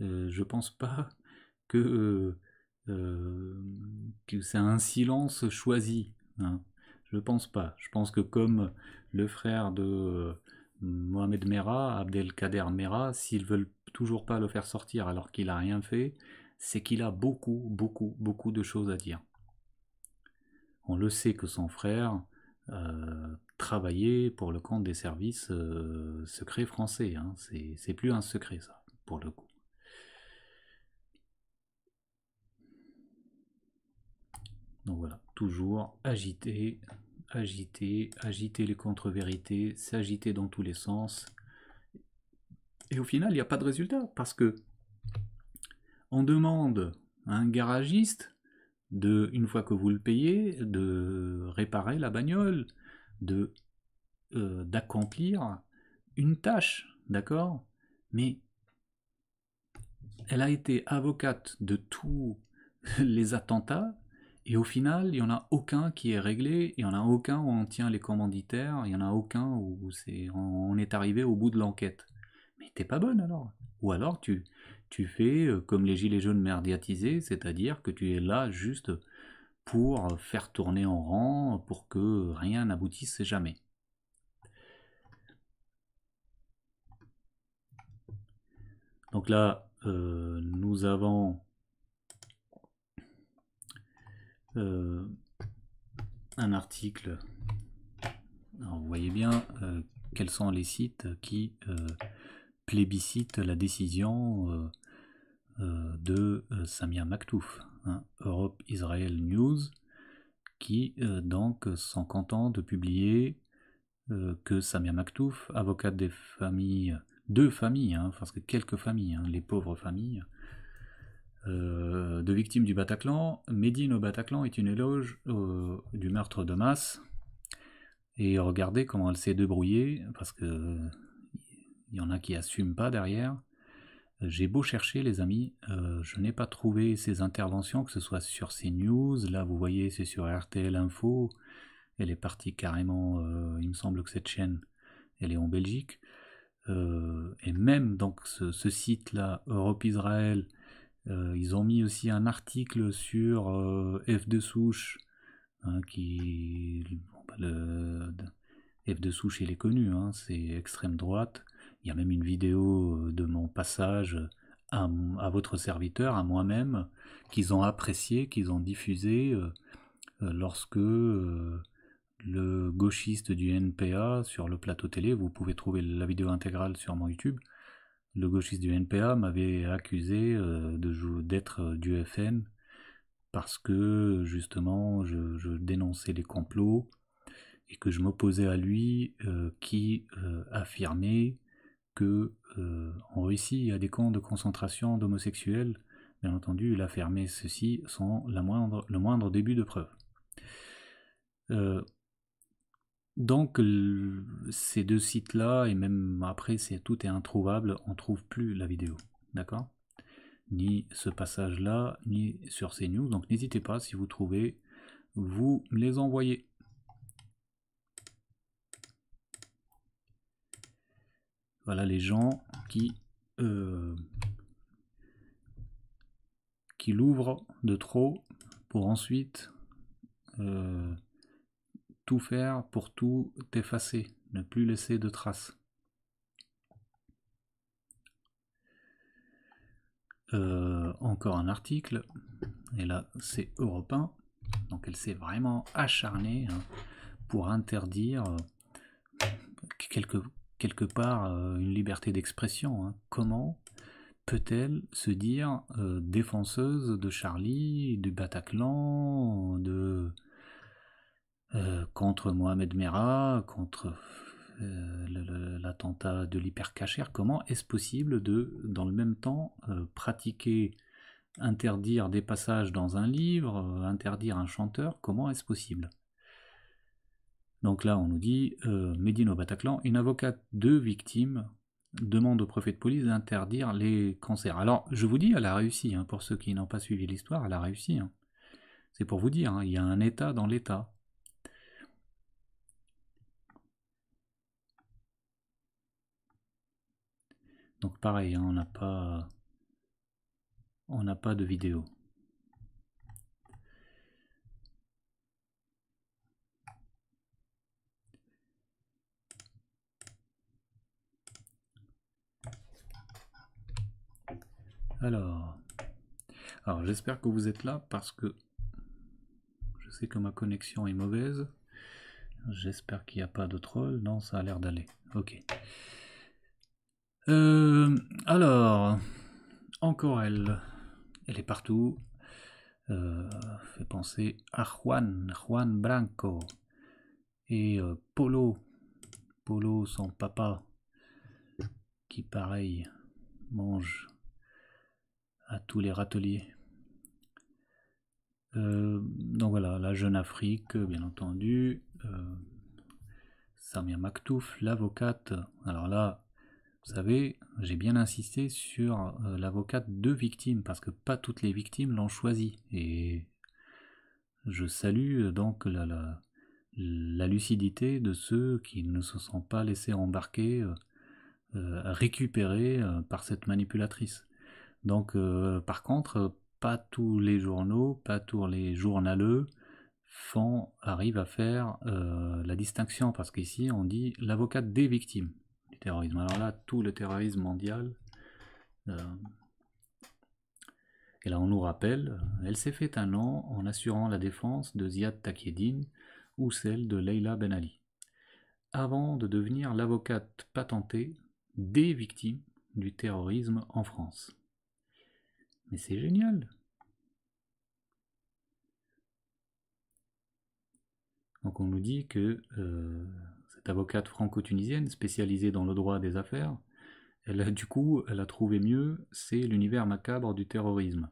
je pense pas *laughs* que, c'est un silence choisi. Hein. Je pense pas. Je pense que comme le frère de Mohamed Mera, Abdelkader Merah, s'ils veulent toujours pas le faire sortir alors qu'il n'a rien fait, c'est qu'il a beaucoup, beaucoup, beaucoup de choses à dire. On le sait que son frère euh, travaillait pour le compte des services euh, secrets français. Hein. C'est plus un secret, ça, pour le coup. Donc voilà, toujours agité, agiter, agiter les contre-vérités, s'agiter dans tous les sens. Et au final, il n'y a pas de résultat parce que on demande à un garagiste de, une fois que vous le payez, de réparer la bagnole, de euh, d'accomplir une tâche, d'accord Mais elle a été avocate de tous *laughs* les attentats, et au final, il n'y en a aucun qui est réglé, il n'y en a aucun où on tient les commanditaires, il n'y en a aucun où on est arrivé au bout de l'enquête. Mais t'es pas bonne alors. Ou alors tu, tu fais euh, comme les gilets jaunes merdiatisés, c'est-à-dire que tu es là juste pour faire tourner en rang, pour que rien n'aboutisse jamais. Donc là, euh, nous avons Euh, un article. vous voyez bien euh, quels sont les sites qui euh, plébiscitent la décision de Samia Maktouf. Hein. Europe Israel News, qui donc sont contents de publier que Samia Maktouf, avocate des familles, deux familles, hein, parce que quelques familles, hein, les pauvres familles, euh, de victimes du Bataclan, Médine au Bataclan est une éloge euh, du meurtre de masse. Et regardez comment elle s'est débrouillée, parce que il euh, y en a qui n'assument pas derrière. J'ai beau chercher, les amis, je n'ai pas trouvé ces interventions, que ce soit sur news. là vous voyez c'est sur RTL Info, elle est partie carrément, il me semble que cette chaîne, elle est en Belgique, et même donc ce, ce site-là, Europe Israël, euh, ils ont mis aussi un article sur euh, F de souche, hein, qui bah, F de souche il est connu, hein, c'est extrême droite. Il y a même une vidéo euh, de mon passage à, votre serviteur, à moi-même, qu'ils ont apprécié, qu'ils ont diffusé lorsque le gauchiste du NPA sur le plateau télé, vous pouvez trouver la vidéo intégrale sur mon YouTube, le gauchiste du NPA m'avait accusé euh, de d'être euh, du FN parce que justement je, dénonçais les complots et que je m'opposais à lui euh, qui affirmait que en Russie il y a des camps de concentration d'homosexuels. Bien entendu, il affirmait ceci sans la moindre, le moindre début de preuve. Donc ces deux sites-là, et même après, c'est tout est introuvable, on trouve plus la vidéo, d'accord Ni ce passage-là, ni sur ces news. Donc n'hésitez pas, si vous trouvez, vous les envoyez. Voilà les gens qui, euh, qui l'ouvrent de trop pour ensuite... Euh, tout faire pour tout effacer, ne plus laisser de traces. Euh, encore un article, et là c'est européen, donc elle s'est vraiment acharnée hein, pour interdire euh, quelque, part euh, une liberté d'expression. Hein. Comment peut-elle se dire défenseuse de Charlie, du Bataclan, de euh, contre Mohamed Merah, contre euh, l'attentat de l'hypercachère, comment est-ce possible de, dans le même temps, euh, pratiquer, interdire des passages dans un livre, interdire un chanteur Comment est-ce possible donc là, on nous dit, Médine au Bataclan, une avocate de victimes demande au préfet de police d'interdire les concerts. Alors, je vous dis, elle a réussi. Hein, pour ceux qui n'ont pas suivi l'histoire, elle a réussi. Hein. C'est pour vous dire, hein, il y a un État dans l'État. Donc pareil, hein, on n'a pas on n'a pas de vidéo. Alors, alors j'espère que vous êtes là parce que je sais que ma connexion est mauvaise. J'espère qu'il n'y a pas de troll. Non, ça a l'air d'aller. Ok. Euh, alors, encore elle. Elle est partout. Euh, fait penser à Juan, Juan Branco. Et euh, Polo. Polo, son papa, qui pareil, mange à tous les râteliers. donc voilà, la jeune Afrique, bien entendu. Samia Maktouf, l'avocate. Alors là, vous savez, j'ai bien insisté sur euh, l'avocate de victimes, parce que pas toutes les victimes l'ont choisi. Et je salue euh, donc la, lucidité de ceux qui ne se sont pas laissés embarquer, euh, euh récupérés par cette manipulatrice. Donc par contre, pas tous les journaux, pas tous les journaleux font, arrivent à faire la distinction, parce qu'ici on dit l'avocate des victimes. Alors là, tout le terrorisme mondial. Euh, et là, on nous rappelle, elle s'est fait un nom en assurant la défense de Ziad Takieddine ou celle de Leila Ben Ali, avant de devenir l'avocate patentée des victimes du terrorisme en France. Mais c'est génial. Donc on nous dit que euh, avocate franco-tunisienne spécialisée dans le droit des affaires. Elle, du coup, elle a trouvé mieux, c'est l'univers macabre du terrorisme.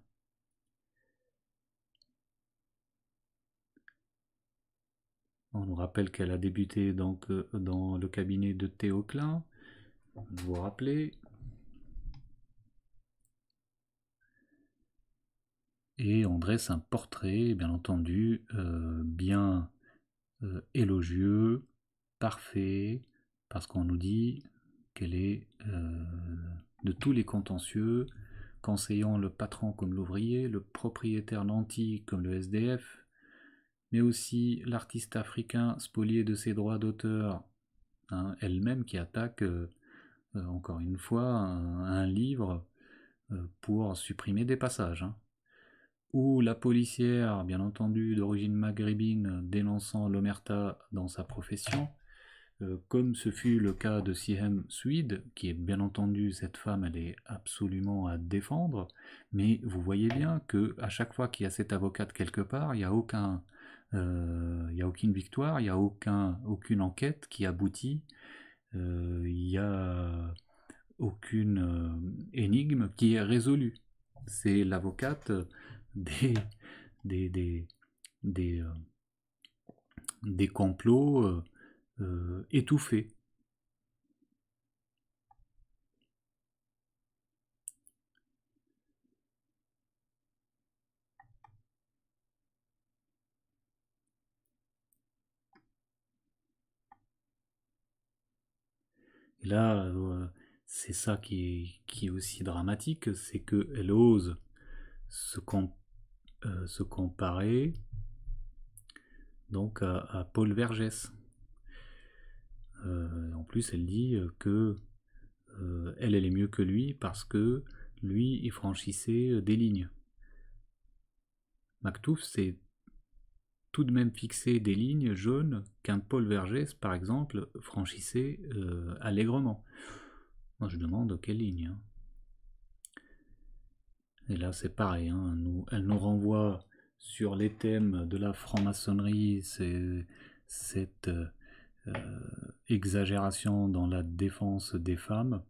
On nous rappelle qu'elle a débuté donc euh, dans le cabinet de Théoclin. Vous vous rappelez. Et on dresse un portrait, bien entendu, euh, bien euh, élogieux, parfait parce qu'on nous dit qu'elle est euh, de tous les contentieux, conseillant le patron comme l'ouvrier, le propriétaire nanti comme le SDF, mais aussi l'artiste africain spolié de ses droits d'auteur, hein, elle-même qui attaque, euh, euh, encore une fois, un, livre pour supprimer des passages. Hein. Ou la policière, bien entendu, d'origine maghrébine, dénonçant l'omerta dans sa profession, euh, comme ce fut le cas de Sihem Suid, qui est bien entendu cette femme, elle est absolument à défendre, mais vous voyez bien que à chaque fois qu'il y a cette avocate quelque part, il n'y euh, a aucune victoire, il n'y a aucun, aucune enquête qui aboutit, euh, il n'y a aucune énigme qui est résolue. C'est l'avocate *laughs* des complots euh, étouffé. là, euh, c'est ça qui est, aussi dramatique, c'est qu'elle ose euh, se, comparer donc à Paul Vergès. Euh, en plus, elle dit euh, que euh, elle, est mieux que lui parce que lui, il franchissait des lignes. Mactouf s'est tout de même fixé des lignes jaunes qu'un Paul Vergès, par exemple, franchissait allègrement. Moi, je demande quelle lignes. Hein. Et là, c'est pareil. Hein, elle nous renvoie sur les thèmes de la franc-maçonnerie, c'est cette euh, exagération dans la défense des femmes.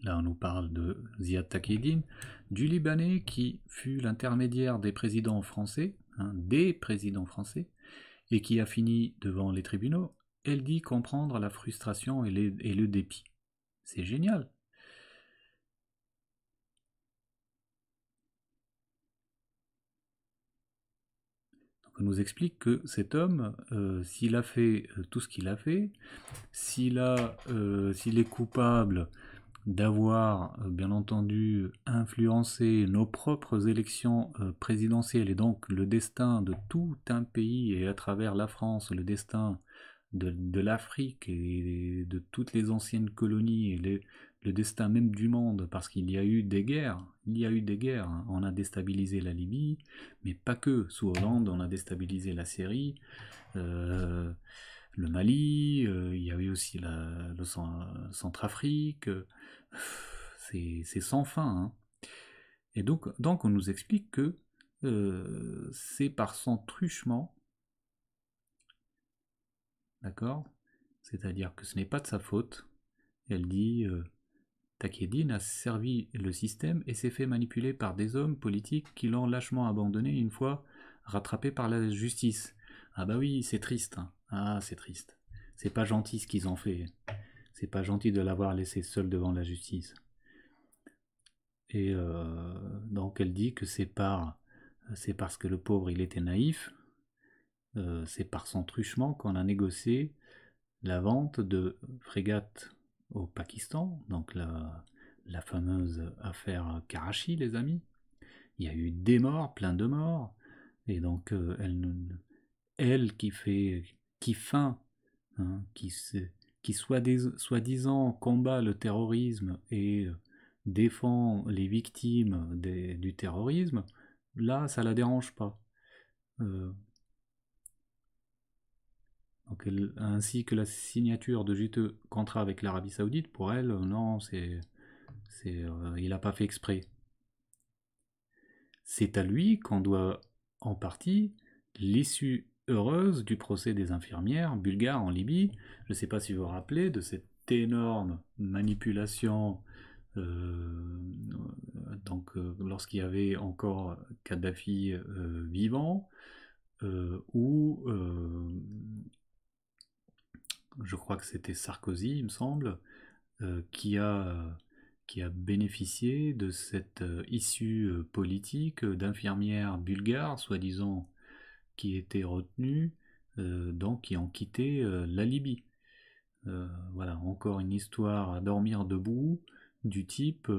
Là, on nous parle de Ziad Takedine, du Libanais qui fut l'intermédiaire des présidents français, hein, des présidents français, et qui a fini devant les tribunaux. Elle dit comprendre la frustration et le dépit. C'est génial. nous explique que cet homme, euh, s'il a fait euh, tout ce qu'il a fait, s'il euh, s'il est coupable d'avoir, bien entendu, influencé nos propres élections présidentielles et donc le destin de tout un pays et à travers la France, le destin de, de l'Afrique et de toutes les anciennes colonies et les, le destin même du monde, parce qu'il y a eu des guerres, il y a eu des guerres, hein. on a déstabilisé la Libye, mais pas que, sous Hollande on a déstabilisé la Syrie, euh, le Mali, euh, il y a eu aussi la, le Centrafrique, c'est sans fin. Hein. Et donc, donc on nous explique que euh, c'est par son truchement, d'accord, c'est-à-dire que ce n'est pas de sa faute, elle dit Takedine a servi le système et s'est fait manipuler par des hommes politiques qui l'ont lâchement abandonné une fois rattrapé par la justice. Ah bah oui, c'est triste. Hein. Ah, c'est triste. C'est pas gentil ce qu'ils ont fait. C'est pas gentil de l'avoir laissé seul devant la justice. Et euh, donc elle dit que c'est par c'est parce que le pauvre il était naïf, euh, c'est par son truchement qu'on a négocié la vente de frégates au Pakistan, donc la, fameuse affaire Karachi, les amis. Il y a eu des morts, plein de morts, et donc euh, elle, elle qui fait, qui feint, hein, qui, qui soi-disant combat le terrorisme et euh, défend les victimes du terrorisme, là, ça la dérange pas. Euh, ainsi que la signature de juteux contrat avec l'Arabie Saoudite, pour elle, euh, non, c'est, euh, il n'a pas fait exprès. C'est à lui qu'on doit en partie l'issue heureuse du procès des infirmières bulgares en Libye. Je ne sais pas si vous vous rappelez de cette énorme manipulation. Euh, donc, lorsqu'il y avait encore Kadhafi vivant, euh, où je crois que c'était Sarkozy, il me semble, euh, qui, a, qui a bénéficié de cette euh, issue euh, politique d'infirmières bulgares, soi-disant, qui étaient retenues, donc qui ont quitté la Libye. voilà, encore une histoire à dormir debout du type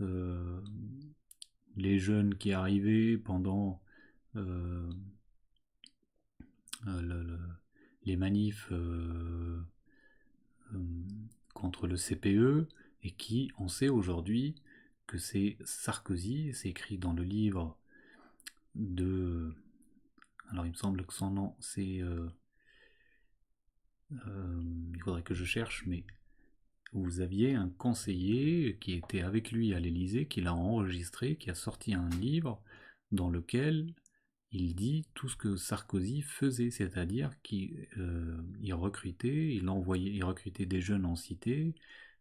les jeunes qui arrivaient pendant le, les manifs euh, euh, contre le CPE et qui, on sait aujourd'hui que c'est Sarkozy, c'est écrit dans le livre de... Alors il me semble que son nom c'est... Euh, il faudrait que je cherche, mais vous aviez un conseiller qui était avec lui à l'Elysée, qui l'a enregistré, qui a sorti un livre dans lequel il dit tout ce que Sarkozy faisait, c'est-à-dire qu'il euh, recrutait, il envoyait, il recrutait des jeunes en cité,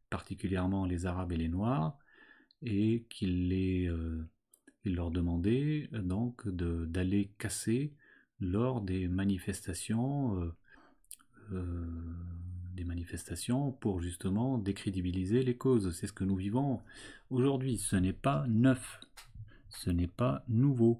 particulièrement les Arabes et les Noirs, et qu'il les, euh, leur demandait donc d'aller casser lors des manifestations, euh, des manifestations pour justement décrédibiliser les causes. C'est ce que nous vivons aujourd'hui. Ce n'est pas neuf, ce n'est pas nouveau.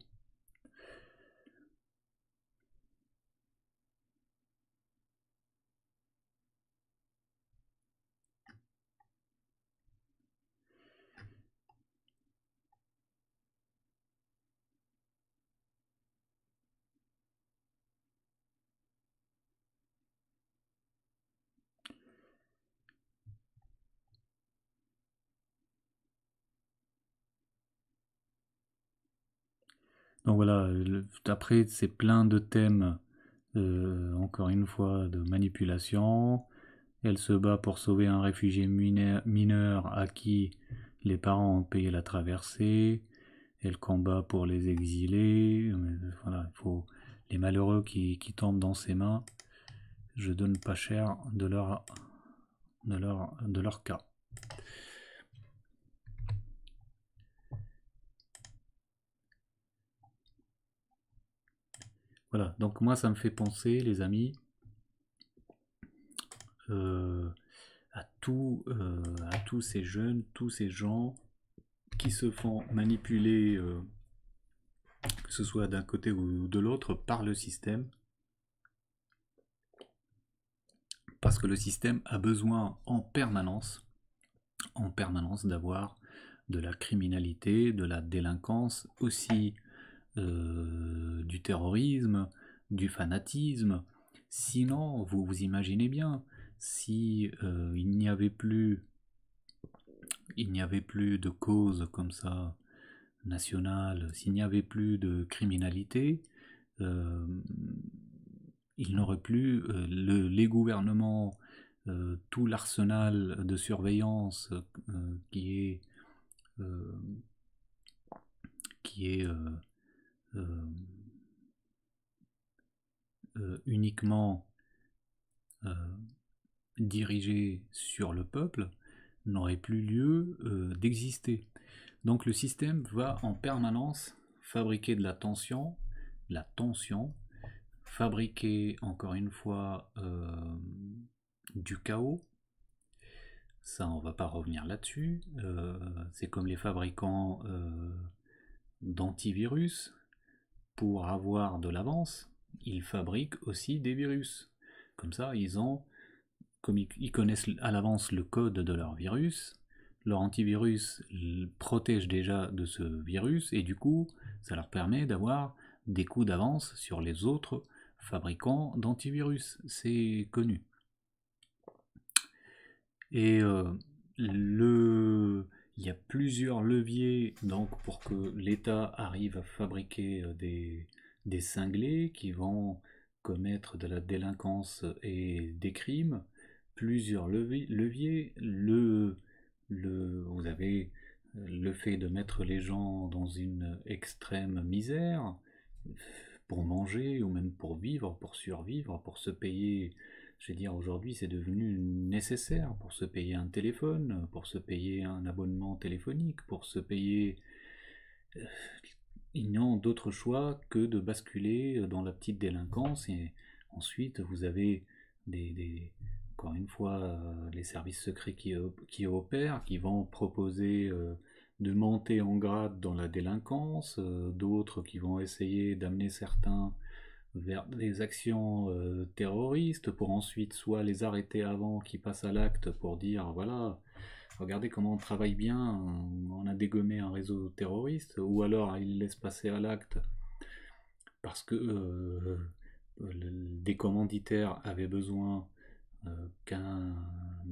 Donc voilà, après c'est plein de thèmes, euh, encore une fois, de manipulation. Elle se bat pour sauver un réfugié mineur, à qui les parents ont payé la traversée. Elle combat pour les exilés. Euh, voilà, il faut les malheureux qui, tombent dans ses mains. Je donne pas cher de leur, de leur, de leur cas. Voilà, donc moi ça me fait penser, les amis, euh, à, euh, à tous ces jeunes, tous ces gens qui se font manipuler, euh, que ce soit d'un côté ou de l'autre, par le système. Parce que le système a besoin en permanence, en permanence d'avoir de la criminalité, de la délinquance, aussi euh, du terrorisme, du fanatisme. Sinon, vous vous imaginez bien, si euh, il n'y avait plus, il n'y avait plus de cause comme ça nationale, s'il n'y avait plus de criminalité, euh, il n'aurait plus le, les gouvernements, tout l'arsenal de surveillance qui est qui est euh, euh, uniquement euh, dirigé sur le peuple n'aurait plus lieu d'exister. Donc le système va en permanence fabriquer de la tension, la tension, fabriquer encore une fois du chaos. Ça, on va pas revenir là-dessus. C'est comme les fabricants d'antivirus pour avoir de l'avance, ils fabriquent aussi des virus. Comme ça, ils ont, comme ils connaissent à l'avance le code de leur virus, leur antivirus protège déjà de ce virus et du coup, ça leur permet d'avoir des coups d'avance sur les autres fabricants d'antivirus. C'est connu. Et euh, le il y a plusieurs leviers donc pour que l'État arrive à fabriquer euh, des, des cinglés qui vont commettre de la délinquance et des crimes. Plusieurs leviers. Le, le, vous avez euh, le fait de mettre les gens dans une extrême misère pour manger ou même pour vivre, pour survivre, pour se payer je veux dire aujourd'hui c'est devenu nécessaire pour se payer un téléphone, pour se payer un abonnement téléphonique, pour se payer... Euh, il n'y a d'autre choix que de basculer dans la petite délinquance et ensuite vous avez des, encore une fois euh, les services secrets qui opèrent, qui vont proposer euh, de monter en grade dans la délinquance, d'autres qui vont essayer d'amener certains vers des actions euh, terroristes pour ensuite soit les arrêter avant qu'ils passent à l'acte pour dire voilà, regardez comment on travaille bien, on a dégommé un réseau terroriste, ou alors ils laissent passer à l'acte parce que euh, des commanditaires avaient besoin euh, qu'un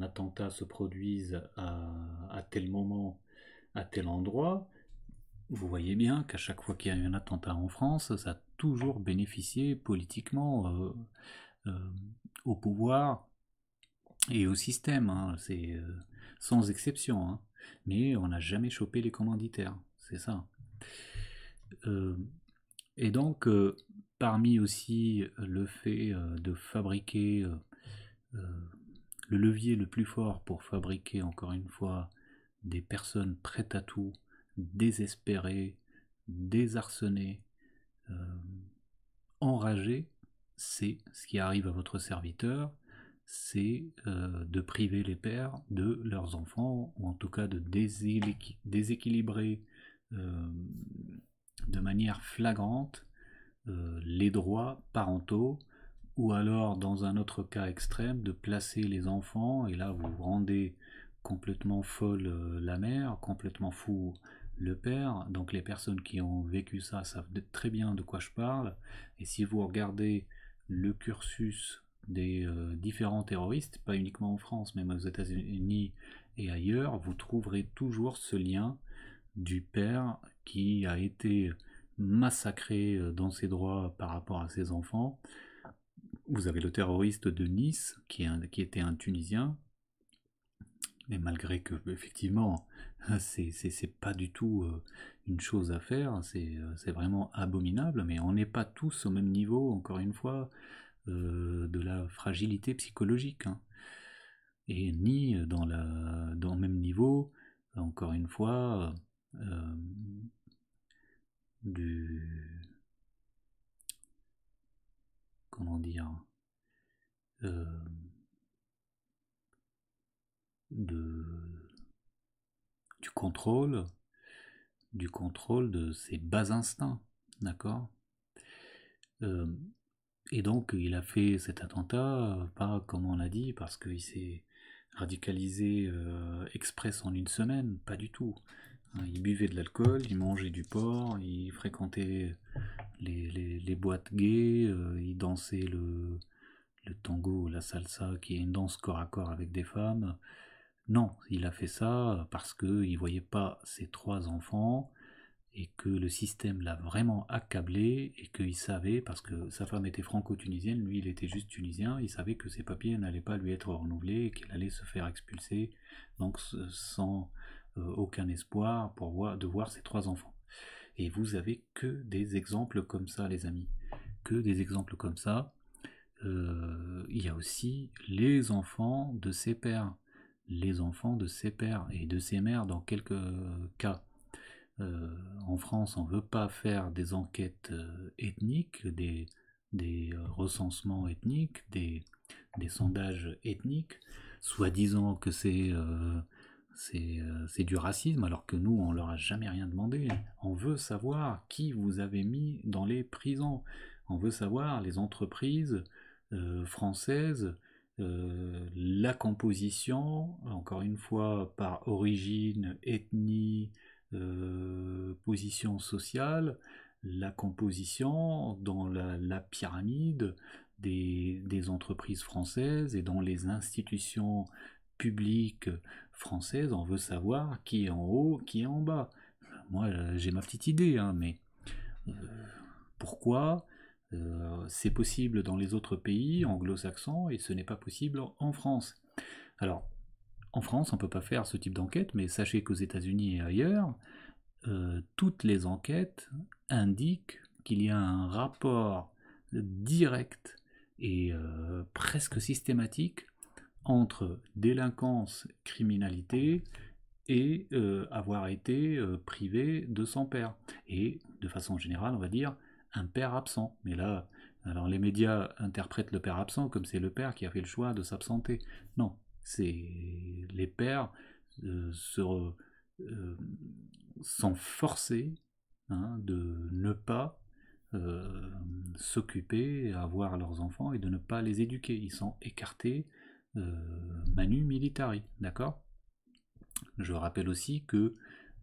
attentat se produise à, à, tel moment, à tel endroit. Vous voyez bien qu'à chaque fois qu'il y a eu un attentat en France, ça toujours bénéficier politiquement euh, euh, au pouvoir et au système, hein. c'est euh, sans exception. Hein. Mais on n'a jamais chopé les commanditaires, c'est ça. et donc, parmi aussi le fait de fabriquer le levier le plus fort pour fabriquer, encore une fois, des personnes prêtes à tout, désespérées, désarçonnées, euh, enragé, c'est ce qui arrive à votre serviteur, c'est euh, de priver les pères de leurs enfants, ou en tout cas de déséquilibrer euh, de manière flagrante les droits parentaux, ou alors dans un autre cas extrême, de placer les enfants, et là vous rendez complètement folle la mère, complètement fou le père, donc les personnes qui ont vécu ça savent très bien de quoi je parle, et si vous regardez le cursus des euh, différents terroristes, pas uniquement en France, mais même aux États-Unis et ailleurs, vous trouverez toujours ce lien du père qui a été massacré euh, dans ses droits par rapport à ses enfants. Vous avez le terroriste de Nice, qui était un Tunisien, mais malgré que effectivement hein, c'est pas du tout euh, une chose à faire, euh, c'est vraiment abominable, mais on n'est pas tous au même niveau, encore une fois, euh, de la fragilité psychologique, hein. et ni dans, la, dans le même niveau, encore une fois, du... comment dire du contrôle, du contrôle de ses bas instincts, d'accord euh, Et donc il a fait cet attentat, euh, pas comme on l'a dit, parce qu'il s'est radicalisé euh, express en une semaine, pas du tout. Hein, il buvait de l'alcool, il mangeait du porc, il fréquentait les, les, boîtes gays, il dansait le, le tango, la salsa, qui est une danse corps à corps avec des femmes. Non, il a fait ça parce qu'il ne voyait pas ses trois enfants et que le système l'a vraiment accablé et qu'il savait, parce que sa femme était franco-tunisienne, lui il était juste tunisien, il savait que ses papiers n'allaient pas lui être renouvelés et qu'il allait se faire expulser, donc sans euh, aucun espoir pour voir, de voir ses trois enfants. Et vous avez que des exemples comme ça, les amis, que des exemples comme ça. Euh, il y a aussi les enfants de ses pères les enfants de ses pères et de ses mères dans quelques cas. Euh, en France, on ne veut pas faire des enquêtes euh, ethniques, des, euh, recensements ethniques, des, sondages ethniques, soi-disant que c'est du racisme, alors que nous, on leur a jamais rien demandé. On veut savoir qui vous avez mis dans les prisons. On veut savoir les entreprises françaises euh, la composition, encore une fois, par origine, ethnie, euh, position sociale, la composition dans la, pyramide des, entreprises françaises et dans les institutions publiques françaises. On veut savoir qui est en haut, qui est en bas. Moi, j'ai ma petite idée, hein, mais euh, pourquoi euh, c'est possible dans les autres pays anglo-saxons et ce n'est pas possible en France. Alors, en France, on ne peut pas faire ce type d'enquête, mais sachez qu'aux États-Unis et ailleurs, euh, toutes les enquêtes indiquent qu'il y a un rapport direct et euh, presque systématique entre délinquance, criminalité et avoir été privé de son père. Et de façon générale, on va dire, un père absent. Mais là, alors les médias interprètent le père absent comme c'est le père qui a fait le choix de s'absenter. Non, c'est les pères euh, se, euh, sont forcés hein, de ne pas euh, s'occuper, avoir leurs enfants et de ne pas les éduquer. Ils sont écartés euh, manu militari, d'accord Je rappelle aussi que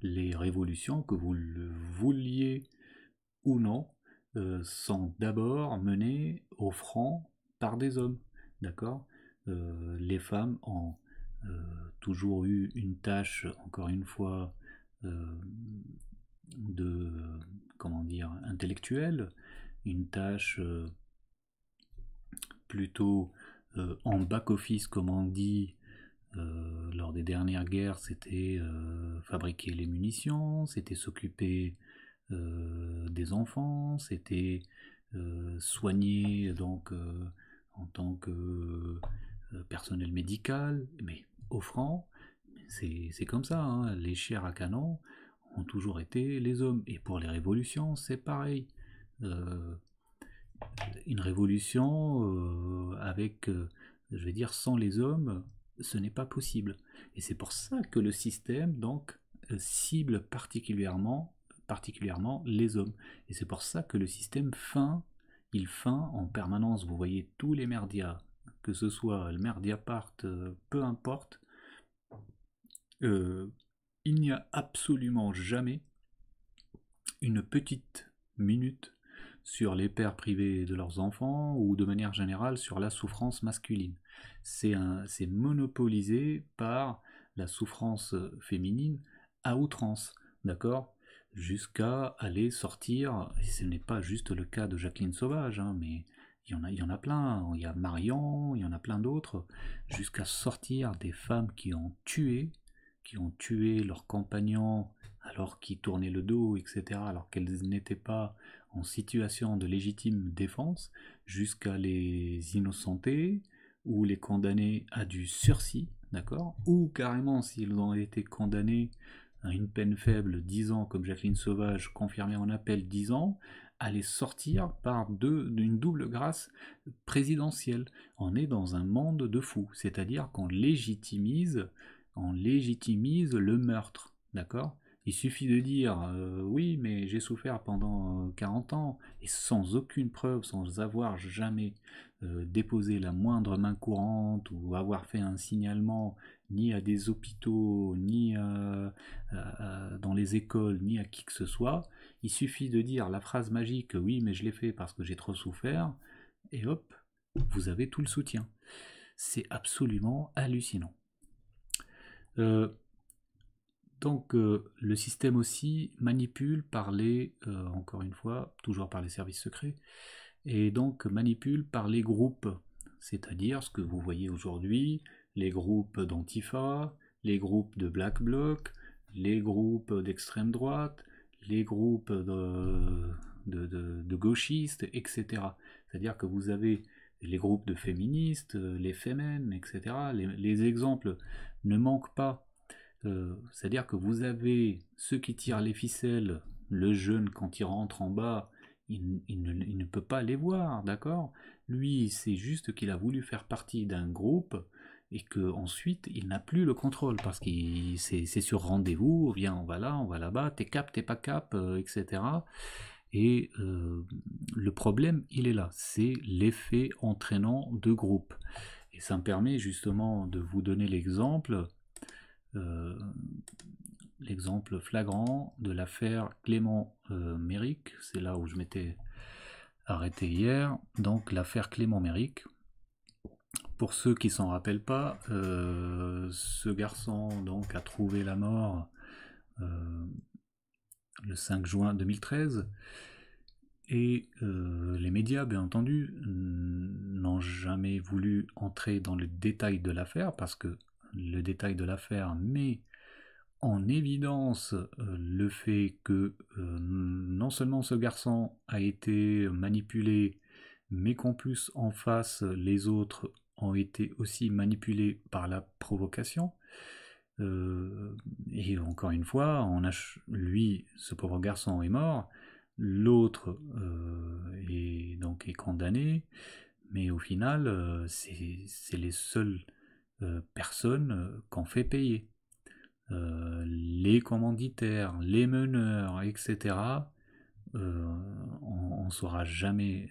les révolutions, que vous le vouliez ou non, euh, sont d'abord menées au front par des hommes. D'accord euh, Les femmes ont euh, toujours eu une tâche, encore une fois, de comment dire intellectuelle, une tâche plutôt en back-office, comme on dit, lors des dernières guerres, c'était fabriquer les munitions, c'était s'occuper euh, des enfants, c'était euh, soigné donc euh, en tant que personnel médical, mais offrant, c'est comme ça, hein. les chers à canon ont toujours été les hommes. Et pour les révolutions, c'est pareil. une révolution avec, je vais dire, sans les hommes, ce n'est pas possible. Et c'est pour ça que le système, donc, cible particulièrement particulièrement les hommes. Et c'est pour ça que le système fin, il fin en permanence. Vous voyez tous les merdias, que ce soit le merdiapart, euh, peu importe, euh, il n'y a absolument jamais une petite minute sur les pères privés de leurs enfants ou de manière générale sur la souffrance masculine. C'est monopolisé par la souffrance féminine à outrance, d'accord jusqu'à aller sortir, et ce n'est pas juste le cas de Jacqueline Sauvage, hein, mais il y, en a, il y en a plein, il y a Marion, il y en a plein d'autres, jusqu'à sortir des femmes qui ont tué, qui ont tué leurs compagnons alors qu'ils tournaient le dos, etc., alors qu'elles n'étaient pas en situation de légitime défense, jusqu'à les innocenter ou les condamner à du sursis, d'accord Ou carrément, s'ils ont été condamnés une peine faible, 10 ans, comme Jacqueline Sauvage, confirmée en appel 10 ans, allait sortir par deux, d'une double grâce présidentielle. On est dans un monde de fous, c'est-à-dire qu'on légitimise, on le meurtre, d'accord il suffit de dire euh, oui, mais j'ai souffert pendant 40 euh, ans et sans aucune preuve, sans avoir jamais euh, déposé la moindre main courante ou avoir fait un signalement ni à des hôpitaux, ni dans les écoles, ni à qui que ce soit. Il suffit de dire la phrase magique oui mais je l'ai fait parce que j'ai trop souffert, et hop, vous avez tout le soutien. C'est absolument hallucinant. Euh, donc euh, le système aussi manipule par les, euh, encore une fois, toujours par les services secrets, et donc manipule par les groupes, c'est-à-dire ce que vous voyez aujourd'hui, les groupes d'Antifa, les groupes de Black Bloc, les groupes d'extrême droite, les groupes de, gauchistes, etc. C'est-à-dire que vous avez les groupes de féministes, les Femmes, etc. Les, exemples ne manquent pas. Euh, c'est-à-dire que vous avez ceux qui tirent les ficelles, le jeune quand il rentre en bas, il ne, peut pas les voir, d'accord Lui, c'est juste qu'il a voulu faire partie d'un groupe et que ensuite il n'a plus le contrôle parce qu'il c'est sur rendez-vous, viens, on va là, on va là-bas, t'es cap, t'es pas cap, etc. Euh, et euh, le problème, il est là, c'est l'effet entraînant de groupe. Et ça me permet justement de vous donner l'exemple, euh, l'exemple flagrant de l'affaire Clément Méric, c'est là où je m'étais arrêté hier, donc l'affaire Clément Méric pour ceux qui s'en rappellent pas, euh, ce garçon donc a trouvé la mort euh, le 5 juin 2013 et euh, les médias, bien entendu, n'ont jamais voulu entrer dans le détail de l'affaire parce que le détail de l'affaire met en évidence le fait que non seulement ce garçon a été manipulé, mais qu'en plus en face les autres ont été aussi manipulés par la provocation. Euh, et encore une fois, on a, lui, ce pauvre garçon est mort, l'autre euh, est donc est condamné, mais au final, euh, c'est les seules personnes qu'on fait payer. les commanditaires, les meneurs, etc. on saura jamais,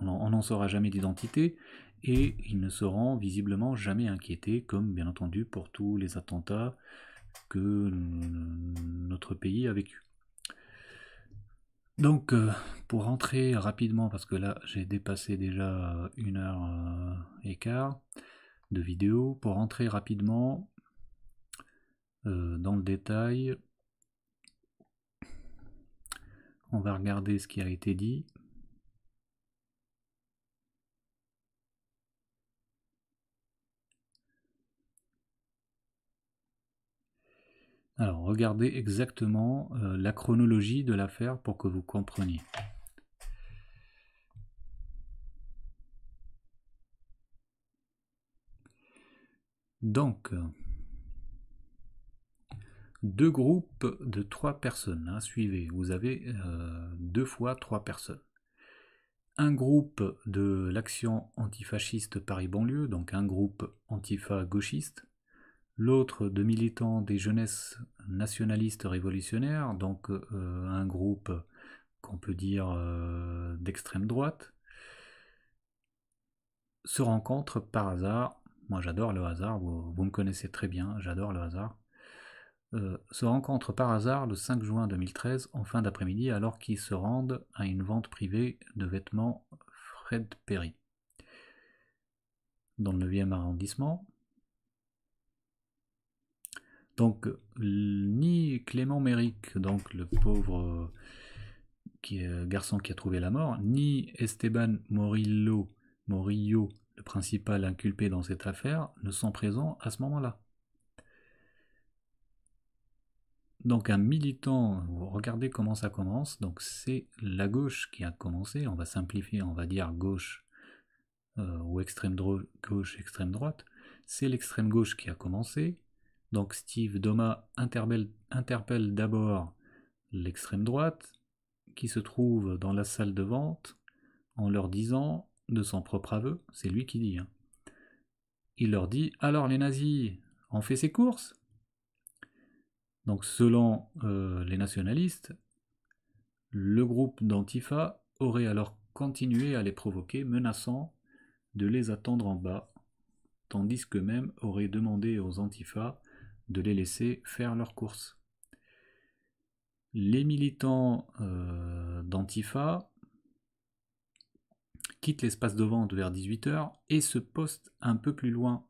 on n'en saura jamais d'identité, et ils ne seront visiblement jamais inquiétés, comme bien entendu pour tous les attentats que notre pays a vécu. Donc, euh, pour rentrer rapidement, parce que là j'ai dépassé déjà une heure euh, et quart de vidéo, pour rentrer rapidement euh, dans le détail, on va regarder ce qui a été dit. Alors, regardez exactement euh, la chronologie de l'affaire pour que vous compreniez. Donc, deux groupes de trois personnes. Hein, suivez, vous avez euh, deux fois trois personnes. Un groupe de l'action antifasciste Paris-Banlieue, donc un groupe antifa-gauchiste, l'autre de militants des jeunesses nationalistes révolutionnaires, donc euh, un groupe qu'on peut dire euh, d'extrême droite, se rencontre par hasard, moi j'adore le hasard, vous, me connaissez très bien, j'adore le hasard, euh, se rencontre par hasard le 5 juin 2013 en fin d'après-midi alors qu'ils se rendent à une vente privée de vêtements Fred Perry dans le 9e arrondissement, donc, ni Clément Méric, donc le pauvre euh, euh, garçon qui a trouvé la mort, ni Esteban Morillo, Morillo, le principal inculpé dans cette affaire, ne sont présents à ce moment-là. Donc un militant, regardez comment ça commence, donc c'est la gauche qui a commencé, on va simplifier, on va dire gauche euh, ou extrême gauche, extrême droite, c'est l'extrême gauche qui a commencé, donc Steve Doma interpelle, d'abord l'extrême droite, qui se trouve dans la salle de vente, en leur disant, de son propre aveu, c'est lui qui dit, hein. il leur dit Alors les nazis, on fait ses courses Donc selon euh, les nationalistes, le groupe d'Antifa aurait alors continué à les provoquer, menaçant de les attendre en bas, tandis qu'eux-mêmes auraient demandé aux Antifa de les laisser faire leurs courses. Les militants euh, d'Antifa quittent l'espace de vente vers 18h et se postent un peu plus loin.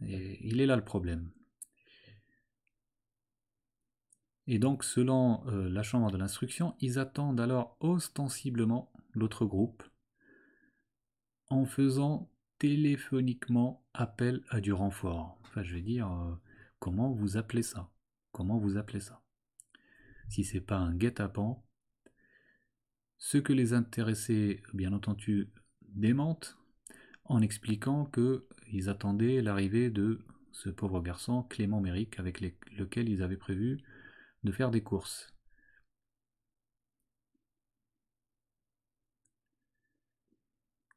Et il est là le problème. Et donc, selon euh, la chambre de l'instruction, ils attendent alors ostensiblement l'autre groupe en faisant téléphoniquement appel à du renfort. Enfin, je vais dire, euh, comment vous appelez ça Comment vous appelez ça Si c'est pas un guet-apens, ce que les intéressés, bien entendu, démentent en expliquant qu'ils attendaient l'arrivée de ce pauvre garçon, Clément Méric, avec lequel ils avaient prévu de faire des courses.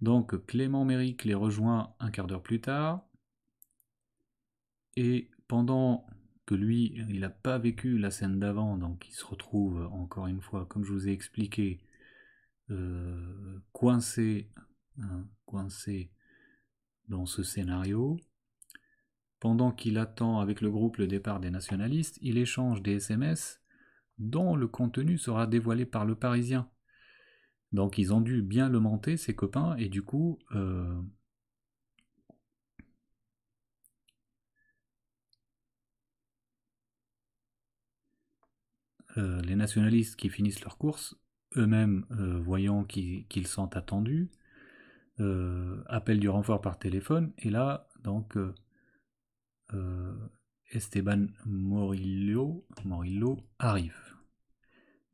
Donc Clément Méric les rejoint un quart d'heure plus tard. Et pendant que lui, il n'a pas vécu la scène d'avant, donc il se retrouve, encore une fois, comme je vous ai expliqué, euh, coincé, hein, coincé dans ce scénario. Pendant qu'il attend avec le groupe le départ des nationalistes, il échange des SMS dont le contenu sera dévoilé par le Parisien. Donc ils ont dû bien le monter, ses copains, et du coup... Euh, euh, les nationalistes qui finissent leur course, eux-mêmes euh, voyant qu'ils sont attendus, appellent du renfort par téléphone, et là, donc, Esteban Morillo, Morillo arrive.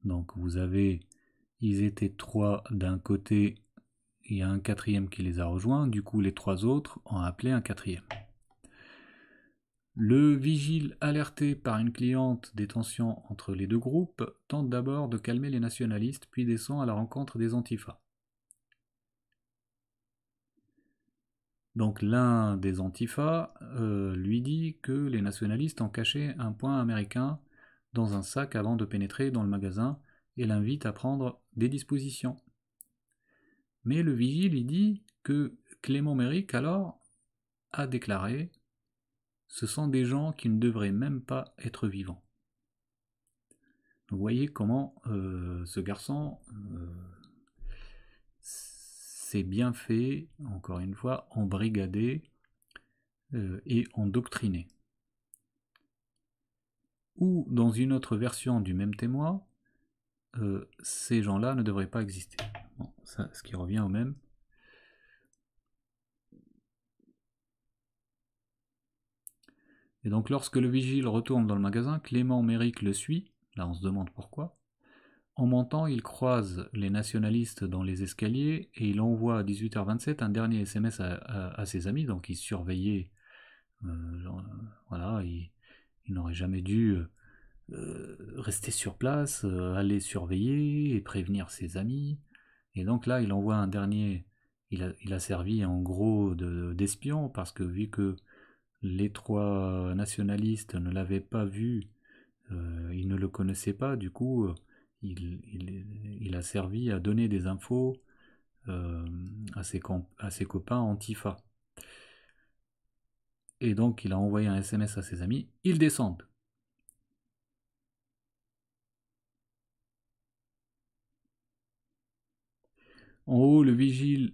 Donc vous avez ils étaient trois d'un côté il y a un quatrième qui les a rejoints, du coup les trois autres ont appelé un quatrième. Le vigile, alerté par une cliente des tensions entre les deux groupes, tente d'abord de calmer les nationalistes, puis descend à la rencontre des antifas. Donc l'un des antifas euh, lui dit que les nationalistes ont caché un point américain dans un sac avant de pénétrer dans le magasin, et l'invite à prendre des dispositions. Mais le vigile y dit que Clément Méric alors a déclaré Ce sont des gens qui ne devraient même pas être vivants. Vous voyez comment euh, ce garçon euh, s'est bien fait, encore une fois, embrigadé euh, et endoctriné. Ou dans une autre version du même témoin, euh, ces gens-là ne devraient pas exister. ce qui revient au même. Et donc lorsque le vigile retourne dans le magasin, Clément Méric le suit, là on se demande pourquoi. En montant, il croise les nationalistes dans les escaliers et il envoie à 18h27 un dernier SMS à, ses amis, donc il surveillait, euh, euh, voilà, il n'aurait jamais dû euh, rester sur place, euh, aller surveiller et prévenir ses amis. Et donc là, il envoie un dernier. Il a, servi en gros d'espion parce que vu que les trois nationalistes ne l'avaient pas vu, euh, ils ne le connaissaient pas. Du coup, il, a servi à donner des infos à ses, à, ses copains antifa. Et donc, il a envoyé un SMS à ses amis. Ils descendent. En haut, le vigile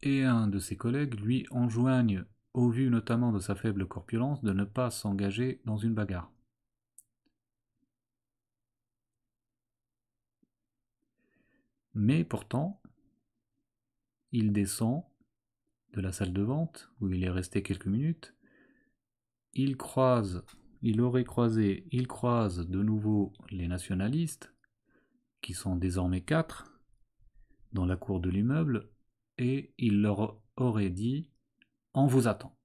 et un de ses collègues lui enjoignent, au vu notamment de sa faible corpulence, de ne pas s'engager dans une bagarre. Mais pourtant, il descend de la salle de vente, où il est resté quelques minutes, il croise, il aurait croisé, il croise de nouveau les nationalistes, qui sont désormais quatre, dans la cour de l'immeuble et il leur aurait dit On vous attend.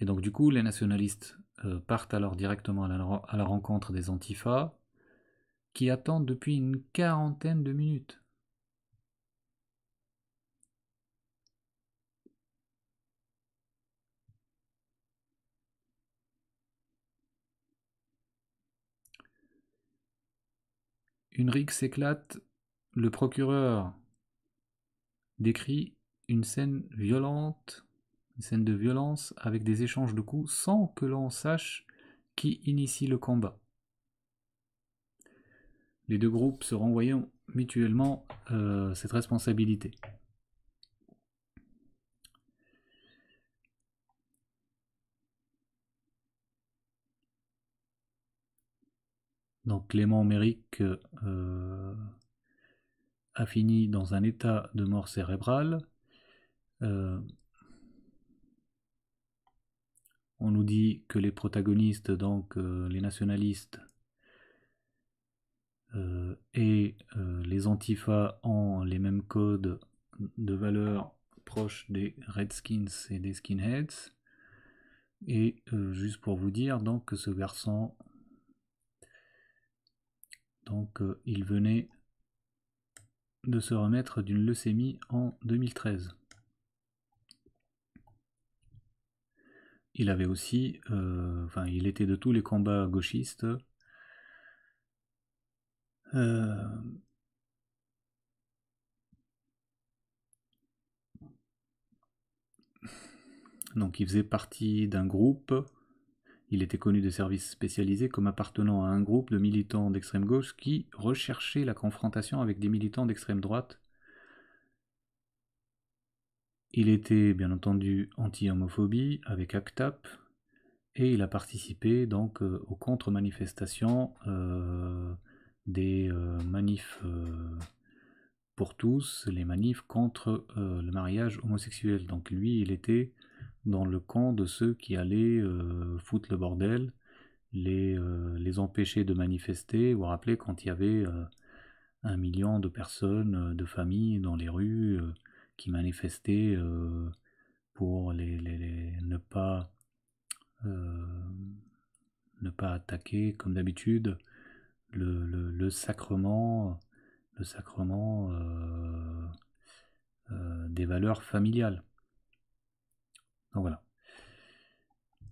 Et donc du coup, les nationalistes euh, partent alors directement à la, à la rencontre des antifas qui attendent depuis une quarantaine de minutes. Une rigue s'éclate, le procureur décrit une scène violente, une scène de violence avec des échanges de coups sans que l'on sache qui initie le combat. Les deux groupes se renvoyant mutuellement euh, cette responsabilité. Donc Clément Méric euh, a fini dans un état de mort cérébrale. Euh, on nous dit que les protagonistes, donc euh, les nationalistes et les antifas ont les mêmes codes de valeur proches des Redskins et des Skinheads. Et juste pour vous dire, donc, que ce garçon donc euh, il venait de se remettre d'une leucémie en 2013. Il avait aussi, euh, enfin il était de tous les combats gauchistes. Euh, donc il faisait partie d'un groupe il était connu des services spécialisés comme appartenant à un groupe de militants d'extrême gauche qui recherchaient la confrontation avec des militants d'extrême droite. Il était bien entendu anti-homophobie avec ACTAP et il a participé donc euh, aux contre-manifestations euh, des euh, manifs pour tous, les manifs contre le mariage homosexuel. Donc lui, il était dans le camp de ceux qui allaient euh, foutre le bordel, euh, les, empêcher de manifester. Vous vous rappelez quand il y avait euh, un million de personnes, de familles dans les rues qui manifestaient pour les, les, ne, pas, ne pas attaquer comme d'habitude le, sacrement le sacrement des valeurs familiales. Donc voilà.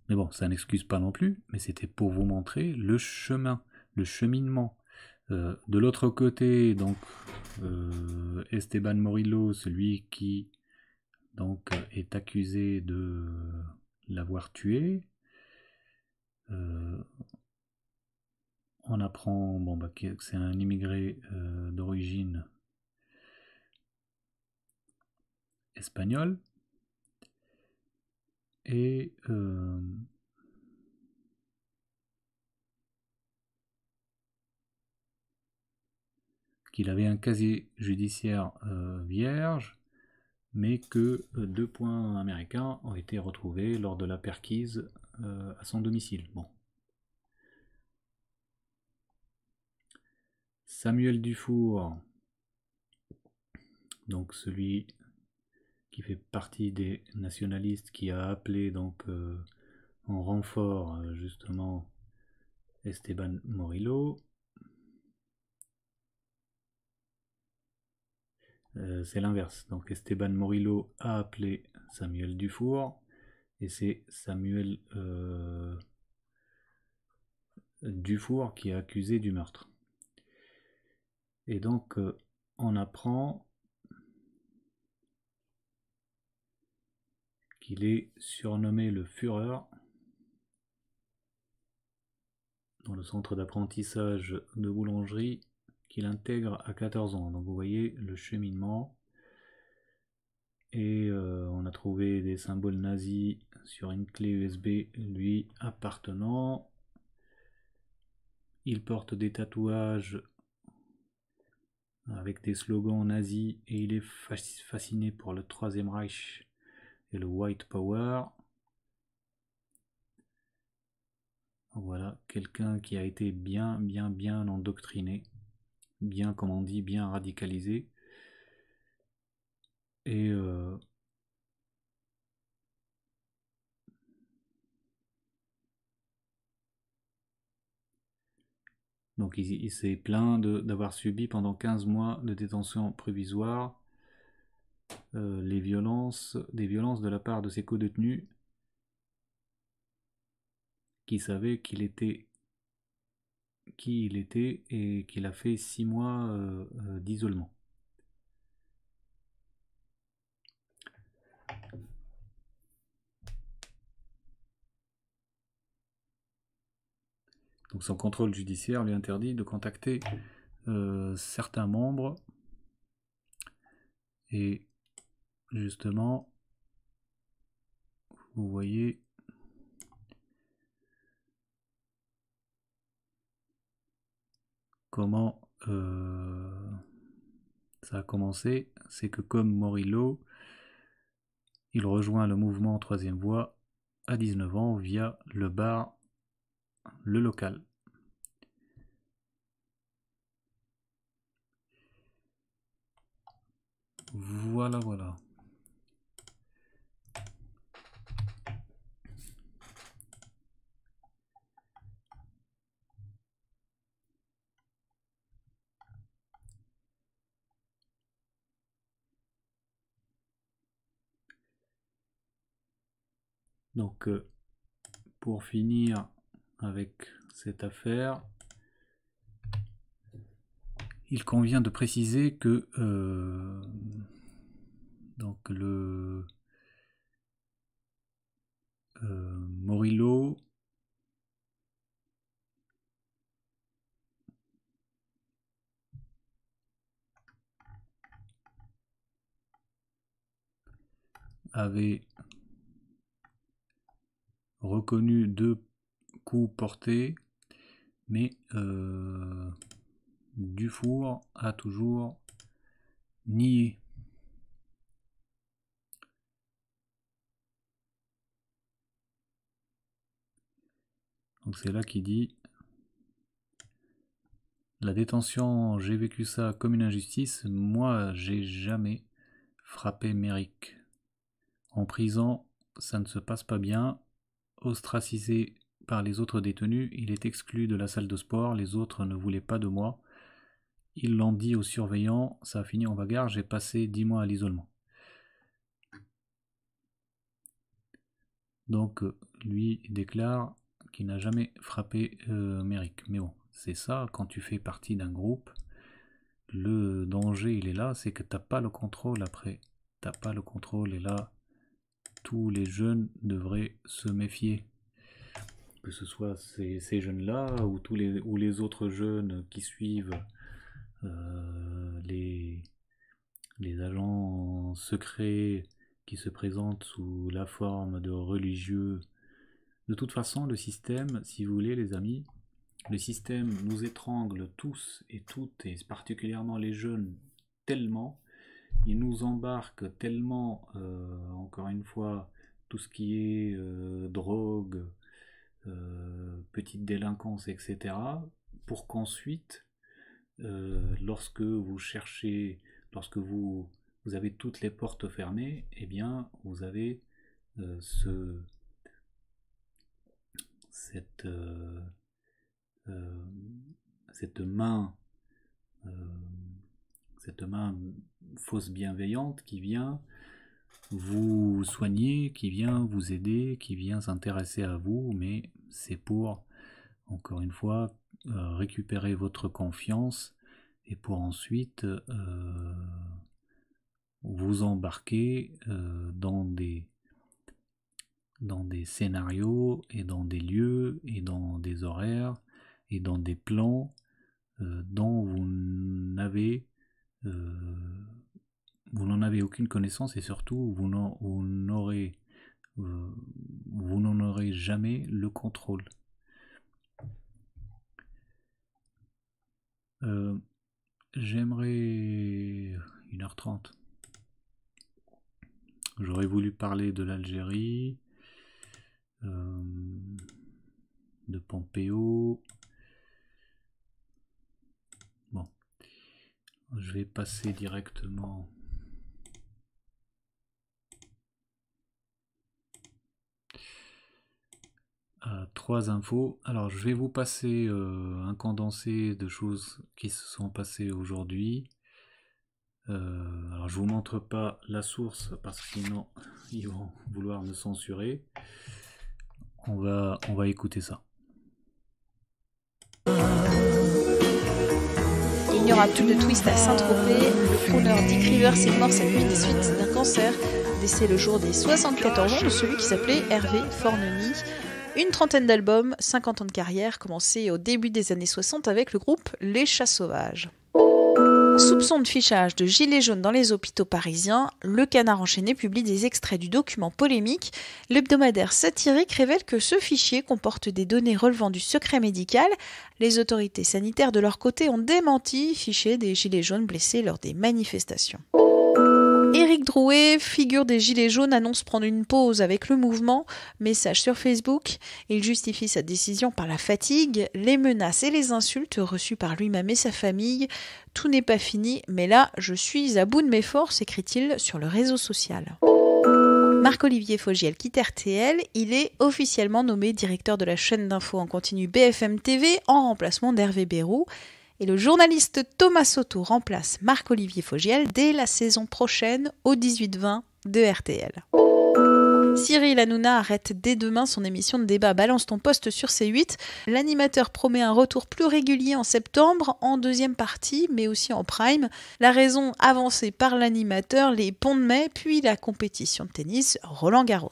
Mais bon, ça n'excuse pas non plus, mais c'était pour vous montrer le chemin, le cheminement. Euh, de l'autre côté, donc euh, Esteban Morillo, celui qui donc est accusé de l'avoir tué. Euh, on apprend bon, bah, que c'est un immigré d'origine espagnole. Euh, qu'il avait un casier judiciaire euh, vierge, mais que euh, deux points américains ont été retrouvés lors de la perquise à son domicile. Bon. Samuel Dufour, donc celui fait partie des nationalistes, qui a appelé donc euh, en renfort euh, justement Esteban Morillo. Euh, c'est l'inverse. Donc Esteban Morillo a appelé Samuel Dufour et c'est Samuel Dufour qui est accusé du meurtre. Et donc on apprend Il est surnommé le Führer dans le centre d'apprentissage de boulangerie qu'il intègre à 14 ans. Donc vous voyez le cheminement. Et euh, on a trouvé des symboles nazis sur une clé USB lui appartenant. Il porte des tatouages avec des slogans nazis et il est fasciné pour le Troisième Reich et le white power. Voilà, quelqu'un qui a été bien, bien, bien endoctriné, bien, comme on dit, bien radicalisé. Et euh, donc il, il s'est plaint d'avoir subi pendant 15 mois de détention provisoire euh, les violences, des violences de la part de ses co-détenus qui savaient qu'il était qui il était et qu'il a fait six mois euh, euh, d'isolement. Donc son contrôle judiciaire lui interdit de contacter certains membres et justement, vous voyez comment euh, ça a commencé, c'est que comme Morillo, il rejoint le mouvement troisième voie à 19 ans via le bar Le Local. Voilà, voilà. Donc, euh, pour finir avec cette affaire, il convient de préciser que euh, donc le euh, Morillo avait reconnu deux coups portés, mais euh, Dufour a toujours nié. Donc c'est là qu'il dit la détention, j'ai vécu ça comme une injustice. Moi, j'ai jamais frappé Merrick. En prison, ça ne se passe pas bien. Ostracisé par les autres détenus, il est exclu de la salle de sport, les autres ne voulaient pas de moi. Il l'ont dit aux surveillants, ça a fini en bagarre, j'ai passé dix mois à l'isolement. Donc lui déclare qu'il n'a jamais frappé euh, Merrick. Mais bon, c'est ça, quand tu fais partie d'un groupe, le danger il est là, c'est que t'as pas le contrôle après. T'as pas le contrôle et là, tous les jeunes devraient se méfier. Que ce soit ces, jeunes-là ou, tous les, ou les autres jeunes qui suivent euh, les, les agents secrets qui se présentent sous la forme de religieux. De toute façon, le système, si vous voulez les amis, le système nous étrangle tous et toutes, et particulièrement les jeunes, tellement il nous embarque tellement, euh, encore une fois, tout ce qui est euh, drogue, euh, petite délinquance, etc., pour qu'ensuite, lorsque vous cherchez, lorsque vous, vous avez toutes les portes fermées, eh bien, vous avez ce, cette, cette main cette main fausse bienveillante qui vient vous soigner, qui vient vous aider, qui vient s'intéresser à vous, mais c'est pour, encore une fois, euh, récupérer votre confiance et pour ensuite euh, vous embarquer euh, dans des dans des scénarios et dans des lieux et dans des horaires et dans des plans dont vous n'avez euh, vous n'en avez aucune connaissance et surtout vous n'en aurez, euh, vous n'en aurez jamais le contrôle. Euh, j'aimerais 1h30. J'aurais voulu parler de l'Algérie, de Pompéo, Je vais passer directement à trois infos. Alors je vais vous passer euh, un condensé de choses qui se sont passées aujourd'hui. Euh, alors je vous montre pas la source parce que sinon *laughs* ils vont vouloir me censurer. On va, on va écouter ça. Il n'y aura plus de twist à Saint-Tropez. Le fondateur Dick est mort cette nuit des suites d'un cancer. Décès le jour des 74 ans de celui qui s'appelait Hervé Fornemi. Une trentaine d'albums, 50 ans de carrière, commencé au début des années 60 avec le groupe Les Chats Sauvages. Soupçon de fichage de gilets jaunes dans les hôpitaux parisiens, Le Canard enchaîné publie des extraits du document polémique. L'hebdomadaire satirique révèle que ce fichier comporte des données relevant du secret médical. Les autorités sanitaires de leur côté ont démenti ficher des gilets jaunes blessés lors des manifestations figure des Gilets jaunes, annonce prendre une pause avec le mouvement. Message sur Facebook. Il justifie sa décision par la fatigue, les menaces et les insultes reçues par lui-même et sa famille. Tout n'est pas fini, mais là, je suis à bout de mes forces, écrit-il sur le réseau social. Marc-Olivier Fogiel quitte RTL, il est officiellement nommé directeur de la chaîne d'info en continu BFM TV en remplacement d'Hervé Bérou et le journaliste Thomas Soto remplace Marc-Olivier Fogiel dès la saison prochaine au 18-20 de RTL. Cyril Hanouna arrête dès demain son émission de débat Balance ton poste sur C8. L'animateur promet un retour plus régulier en septembre, en deuxième partie, mais aussi en prime. La raison avancée par l'animateur, les ponts de mai, puis la compétition de tennis Roland Garros.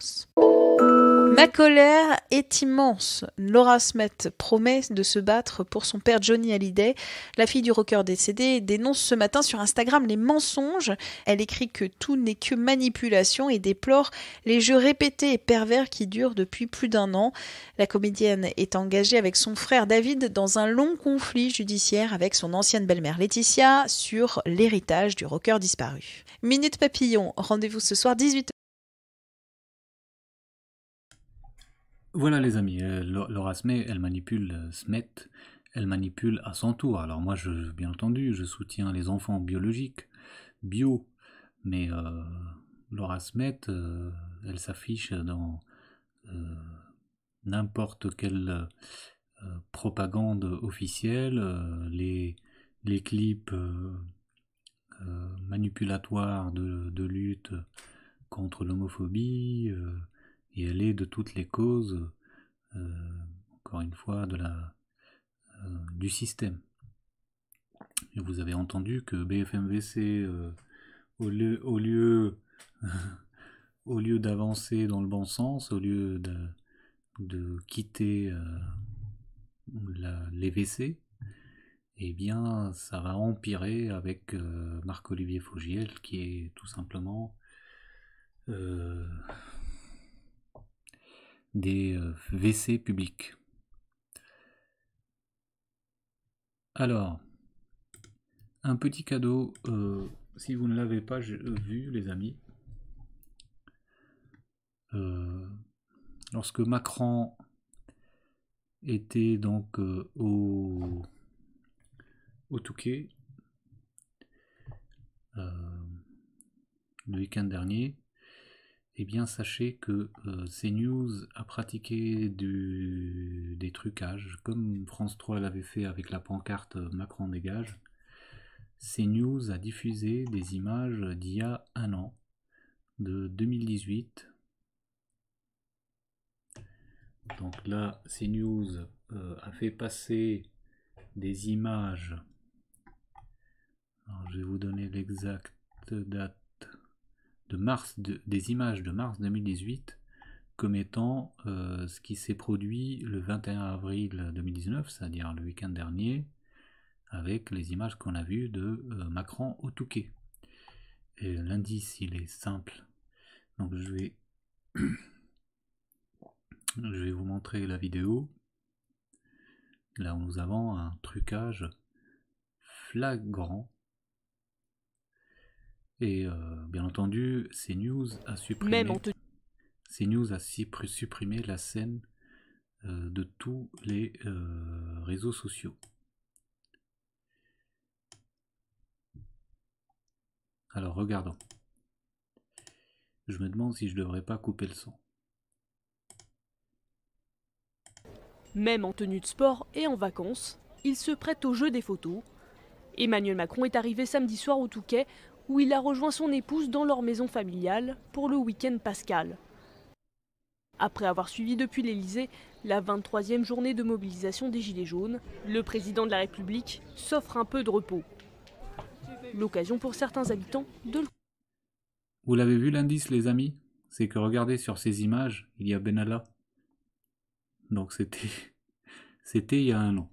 Ma colère est immense. Laura Smet promet de se battre pour son père Johnny Hallyday. La fille du rocker décédé dénonce ce matin sur Instagram les mensonges. Elle écrit que tout n'est que manipulation et déplore les jeux répétés et pervers qui durent depuis plus d'un an. La comédienne est engagée avec son frère David dans un long conflit judiciaire avec son ancienne belle-mère Laetitia sur l'héritage du rocker disparu. Minute Papillon, rendez-vous ce soir 18h. Voilà les amis, euh, Laura Smet, elle manipule euh, Smet, elle manipule à son tour. Alors moi, je, bien entendu, je soutiens les enfants biologiques, bio, mais euh, Laura Smet, elle s'affiche dans n'importe quelle propagande officielle, les, les clips manipulatoires de, lutte contre l'homophobie et elle est de toutes les causes, euh, encore une fois, de la, euh, du système. vous avez entendu que BFMVC, euh, au lieu, au lieu, *laughs* au lieu d'avancer dans le bon sens, au lieu de, quitter la, les WC, eh bien, ça va empirer avec Marc-Olivier Fogiel, qui est tout simplement des WC euh, publics. Alors, un petit cadeau, euh, si vous ne l'avez pas euh, vu, les amis. lorsque Macron était donc au, au Touquet, le week-end dernier, eh bien sachez que euh, CNews a pratiqué du, des trucages, comme France 3 l'avait fait avec la pancarte euh, Macron dégage. CNews a diffusé des images d'il y a un an, de 2018. Donc là, CNews euh, a fait passer des images. je vais vous donner l'exacte date mars des images de mars 2018 comme étant euh, ce qui s'est produit le 21 avril 2019, c'est-à-dire le week-end dernier, avec les images qu'on a vues de euh, Macron au Touquet. Et l'indice, il est simple. Donc je vais, *coughs* je vais vous montrer la vidéo. Là, nous avons un trucage flagrant et euh, bien entendu, CNews a supprimé, CNews a supprimé la scène euh, de tous les euh, réseaux sociaux. Alors regardons. Je me demande si je ne devrais pas couper le son. Même en tenue de sport et en vacances, il se prête au jeu des photos. Emmanuel Macron est arrivé samedi soir au Touquet où il a rejoint son épouse dans leur maison familiale pour le week-end pascal. Après avoir suivi depuis l'Elysée la 23e journée de mobilisation des Gilets jaunes, le président de la République s'offre un peu de repos. L'occasion pour certains habitants de le... Vous l'avez vu l'indice les amis C'est que regardez sur ces images, il y a Benalla. Donc c'était... *laughs* C'était il y a un an.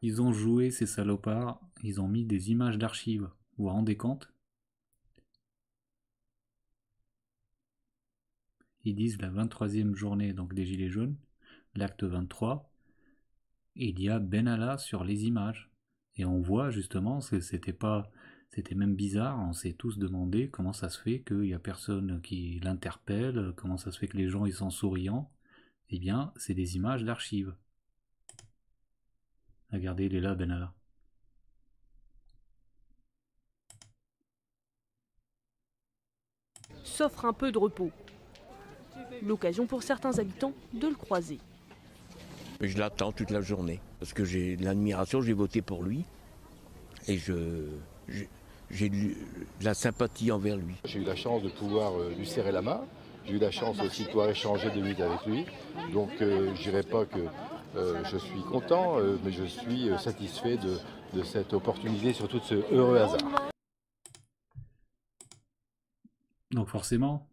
Ils ont joué ces salopards, ils ont mis des images d'archives. Vous vous rendez compte ils disent la 23e journée donc des Gilets jaunes, l'acte 23, il y a Benalla sur les images. Et on voit justement, c'était pas, c'était même bizarre, on s'est tous demandé comment ça se fait qu'il n'y a personne qui l'interpelle, comment ça se fait que les gens ils sont souriants. Eh bien, c'est des images d'archives. Regardez, il est là, Benalla. S'offre un peu de repos. L'occasion pour certains habitants de le croiser. Je l'attends toute la journée parce que j'ai de l'admiration, j'ai voté pour lui et je, j'ai de la sympathie envers lui. J'ai eu la chance de pouvoir euh, lui serrer la main. J'ai eu la chance aussi de pouvoir échanger des minutes avec lui. Donc euh, je ne dirais pas que euh, je suis content, mais je suis satisfait de, de cette opportunité, surtout de ce heureux hasard. Donc forcément,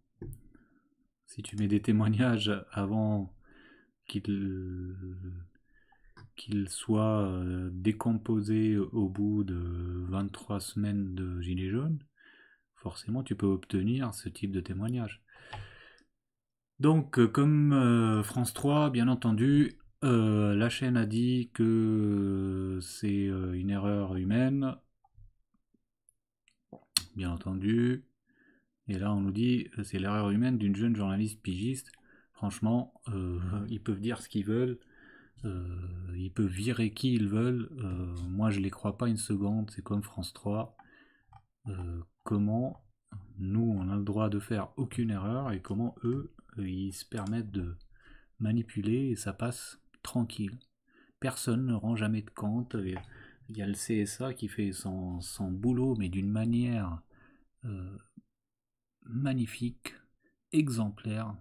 si tu mets des témoignages avant qu'ils qu'il soit euh, décomposé au bout de 23 semaines de gilet jaune, forcément tu peux obtenir ce type de témoignage. Donc euh, comme euh, France 3, bien entendu, la chaîne a dit que c'est une erreur humaine, bien entendu, et là, on nous dit, euh, c'est l'erreur humaine d'une jeune journaliste pigiste. Franchement, euh, *laughs* ils peuvent dire ce qu'ils veulent, euh, ils peuvent virer qui ils veulent. moi, je les crois pas une seconde, c'est comme France 3. comment nous, on a le droit de faire aucune erreur et comment eux, ils se permettent de manipuler et ça passe tranquille. Personne ne rend jamais de compte. Il y a le CSA qui fait son, boulot, mais d'une manière magnifique, exemplaire.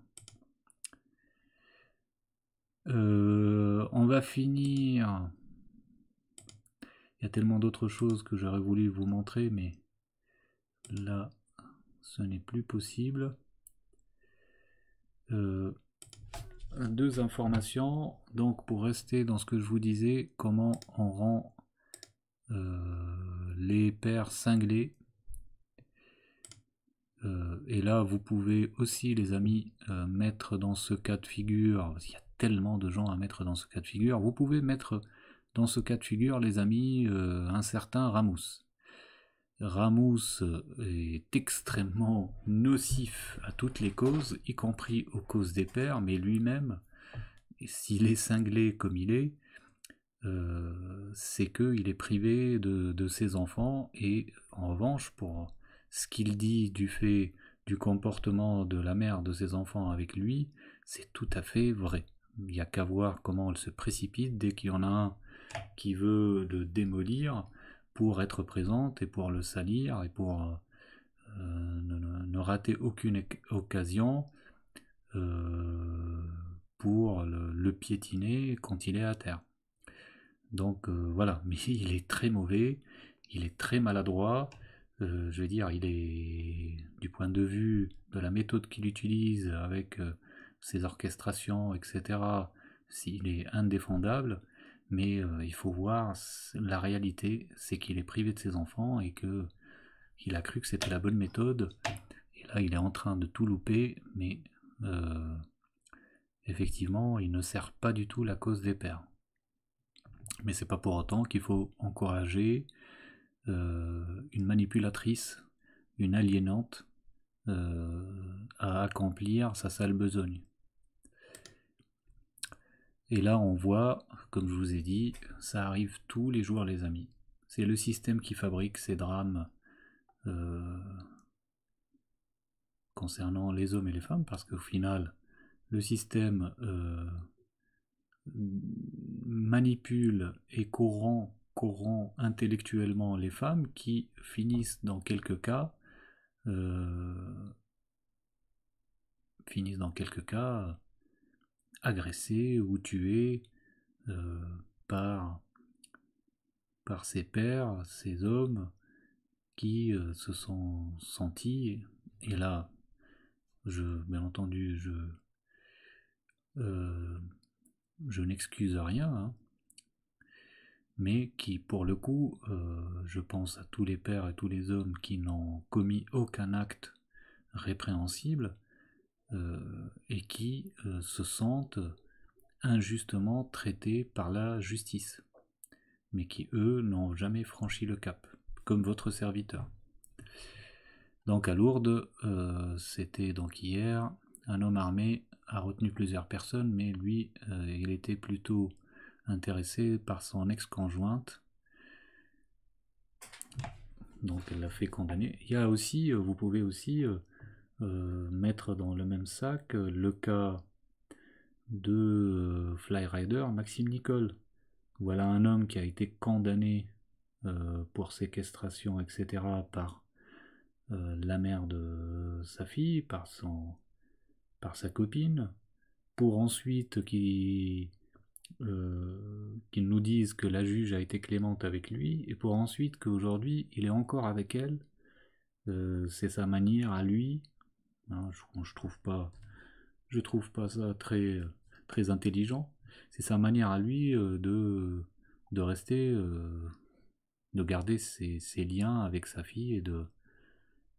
Euh, on va finir. Il y a tellement d'autres choses que j'aurais voulu vous montrer, mais là, ce n'est plus possible. Euh, deux informations. Donc, pour rester dans ce que je vous disais, comment on rend euh, les paires cinglées euh, et là, vous pouvez aussi, les amis, euh, mettre dans ce cas de figure, il y a tellement de gens à mettre dans ce cas de figure, vous pouvez mettre dans ce cas de figure, les amis, euh, un certain Ramous. Ramous est extrêmement nocif à toutes les causes, y compris aux causes des pères, mais lui-même, s'il est cinglé comme il est, euh, c'est qu'il est privé de, ses enfants, et en revanche, pour ce qu'il dit du fait du comportement de la mère de ses enfants avec lui, c'est tout à fait vrai. Il n'y a qu'à voir comment elle se précipite dès qu'il y en a un qui veut le démolir pour être présente et pour le salir et pour euh, ne, rater aucune occasion euh, pour le, piétiner quand il est à terre. Donc euh, voilà, *laughs* mais il est très mauvais, il est très maladroit, euh, je veux dire, il est du point de vue de la méthode qu'il utilise avec euh, ses orchestrations, etc. S'il est indéfendable, mais euh, il faut voir la réalité, c'est qu'il est privé de ses enfants et que il a cru que c'était la bonne méthode. Et là, il est en train de tout louper, mais effectivement, il ne sert pas du tout la cause des pères. Mais c'est pas pour autant qu'il faut encourager euh, une manipulatrice, une aliénante euh, à accomplir sa sale besogne. Et là, on voit, comme je vous ai dit, ça arrive tous les jours, les amis. C'est le système qui fabrique ces drames euh, concernant les hommes et les femmes, parce qu'au final, le système manipule et courant corrompt intellectuellement les femmes qui finissent dans quelques cas euh, finissent dans quelques cas agressées ou tuées euh, par, par pères, ces hommes qui euh, se sont sentis et là je bien entendu je je n'excuse rien hein mais qui pour le coup, euh, je pense à tous les pères et tous les hommes qui n'ont commis aucun acte répréhensible euh, et qui euh, se sentent injustement traités par la justice, mais qui eux n'ont jamais franchi le cap, comme votre serviteur. Donc à Lourdes, c'était donc hier, un homme armé a retenu plusieurs personnes, mais lui, il était plutôt intéressé par son ex-conjointe. Donc elle l'a fait condamner. Il y a aussi, euh, vous pouvez aussi euh, euh, mettre dans le même sac le cas de Flyrider Maxime Nicole. Voilà un homme qui a été condamné pour séquestration, etc., par la mère de sa fille, par, son, par sa copine, pour ensuite qui euh, qu'il nous dise que la juge a été clémente avec lui, et pour ensuite qu'aujourd'hui il est encore avec elle. Euh, c'est sa manière à lui. Hein, je, trouve pas, je trouve pas ça très, très intelligent. C'est sa manière à lui euh, de, de rester, de garder ses, ses, liens avec sa fille et de,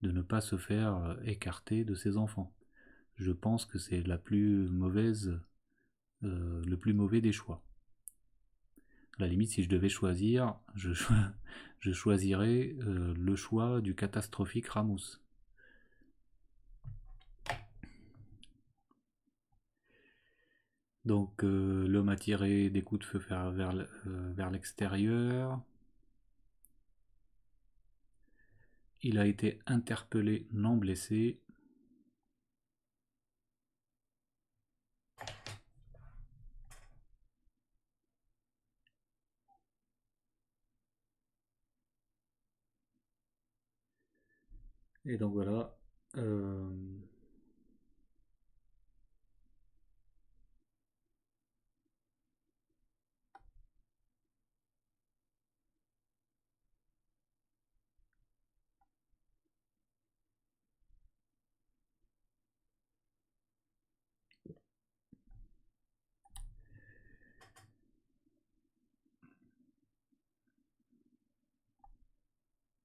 de ne pas se faire écarter de ses enfants. Je pense que c'est la plus mauvaise euh, le plus mauvais des choix. À la limite, si je devais choisir, je, *laughs* choisirais euh, le choix du catastrophique Ramos. Donc euh, l'homme a tiré des coups de feu vers l'extérieur. Il a été interpellé non blessé. Et donc voilà. Euh,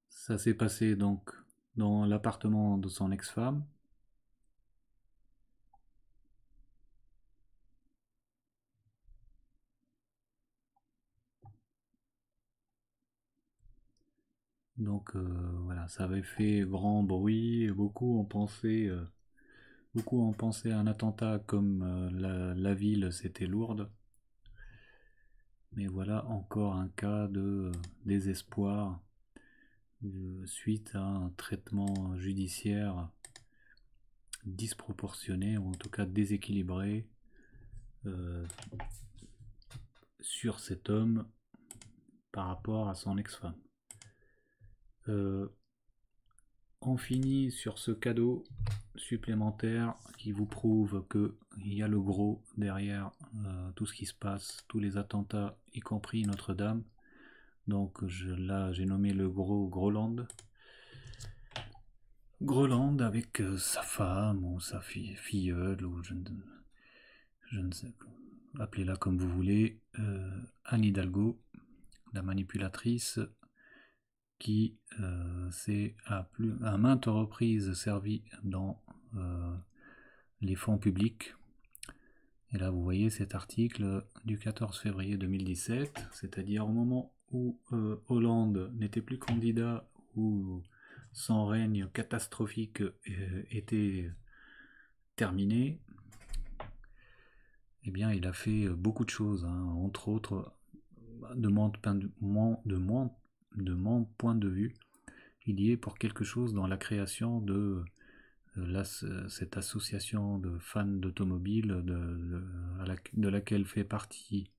ça s'est passé donc dans l'appartement de son ex-femme. Donc euh, voilà, ça avait fait grand bruit, beaucoup ont pensé, euh, beaucoup ont pensé à un attentat comme euh, la, ville c'était lourde. Mais voilà encore un cas de désespoir euh, suite à un traitement judiciaire disproportionné ou en tout cas déséquilibré euh, sur cet homme par rapport à son ex-femme. Euh, on finit sur ce cadeau supplémentaire qui vous prouve qu'il y a le gros derrière tout ce qui se passe, tous les attentats, y compris Notre-Dame. Donc je, là, j'ai nommé le gros Groland. Groland avec euh, sa femme ou sa fille, filleule, ou je, ne sais, appelez-la comme vous voulez, euh, Anne Hidalgo, la manipulatrice qui euh, s'est à, à maintes reprises servie dans les fonds publics. Et là, vous voyez cet article du 14 février 2017, c'est-à-dire au moment où euh, Hollande n'était plus candidat, où son règne catastrophique euh, était terminé, eh bien, il a fait euh, beaucoup de choses, hein. entre autres, de mon, point de vue, il y est pour quelque chose dans la création de cette association de fans d'automobile de, de, laquelle fait partie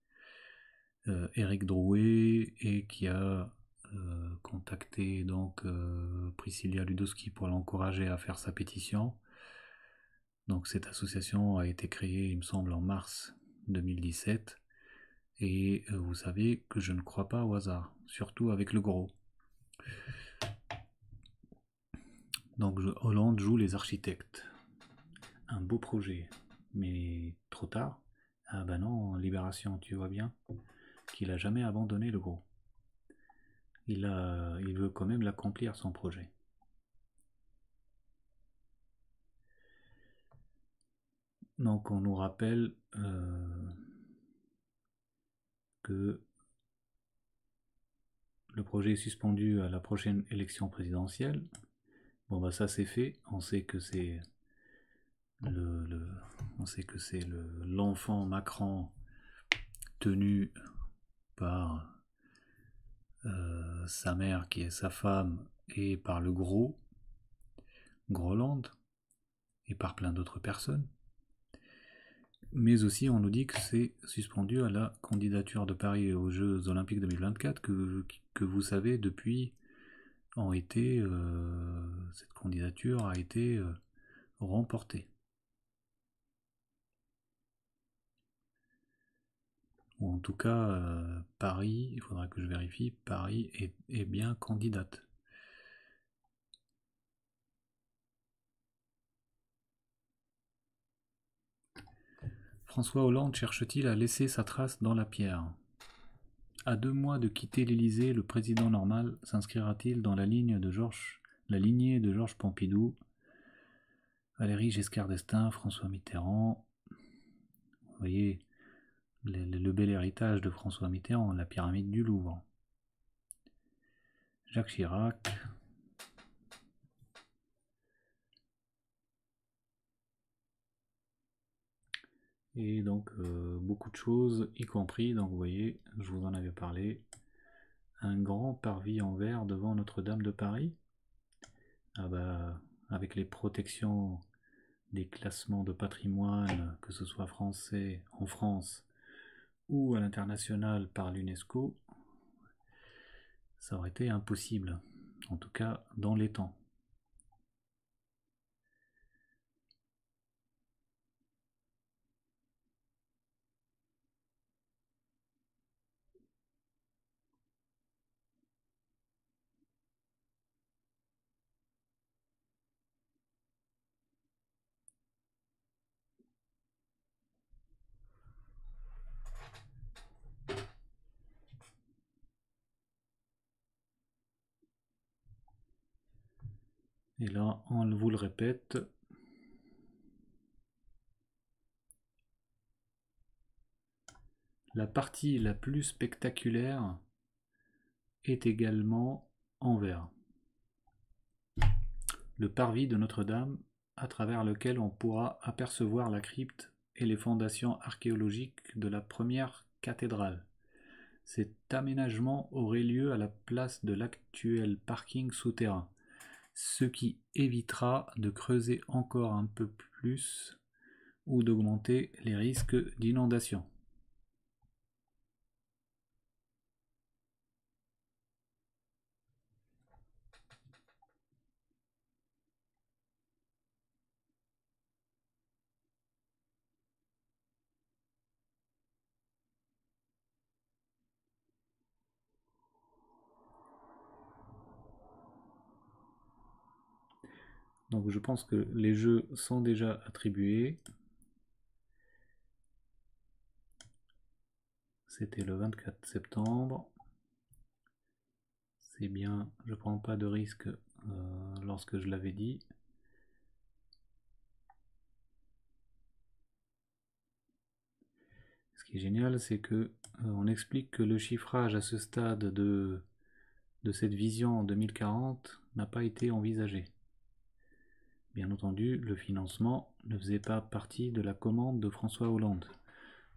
euh, Eric Drouet et qui a euh, contacté donc euh, Priscilla Ludowski pour l'encourager à faire sa pétition. Donc cette association a été créée, il me semble, en mars 2017. Et vous savez que je ne crois pas au hasard, surtout avec le gros. Donc Hollande joue les architectes. Un beau projet, mais trop tard. Ah ben non, Libération, tu vois bien qu'il a jamais abandonné le groupe. Il, a, il veut quand même l'accomplir son projet. Donc on nous rappelle euh, que le projet est suspendu à la prochaine élection présidentielle. Bon bah ça c'est fait, on sait que c'est le, on sait que c'est le l'enfant Macron tenu par euh, sa mère qui est sa femme et par le gros, Groland, et par plein d'autres personnes. Mais aussi, on nous dit que c'est suspendu à la candidature de Paris aux Jeux Olympiques 2024 que, que vous savez depuis en été euh, cette candidature a été euh, remportée. ou en tout cas euh, Paris, il faudra que je vérifie, Paris est, bien candidate. François Hollande cherche-t-il à laisser sa trace dans la pierre À deux mois de quitter l'Élysée, le président normal s'inscrira-t-il dans la ligne de Georges, la lignée de Georges Pompidou, Valérie Giscard d'Estaing, François Mitterrand Vous voyez, le, bel héritage de François Mitterrand, la pyramide du Louvre. Jacques Chirac. Et donc euh, beaucoup de choses, y compris, donc vous voyez, je vous en avais parlé, un grand parvis en verre devant Notre-Dame de Paris. Ah bah, avec les protections des classements de patrimoine, que ce soit français en France ou à l'international par l'UNESCO, ça aurait été impossible, en tout cas dans les temps. Et là, on vous le répète. La partie la plus spectaculaire est également en vert. Le parvis de Notre-Dame, à travers lequel on pourra apercevoir la crypte et les fondations archéologiques de la première cathédrale. Cet aménagement aurait lieu à la place de l'actuel parking souterrain ce qui évitera de creuser encore un peu plus ou d'augmenter les risques d'inondation. Donc je pense que les jeux sont déjà attribués. C'était le 24 septembre. C'est bien, je prends pas de risque euh, lorsque je l'avais dit. Ce qui est génial, c'est que euh, on explique que le chiffrage à ce stade de, de cette vision en 2040 n'a pas été envisagé. Bien entendu, le financement ne faisait pas partie de la commande de François Hollande.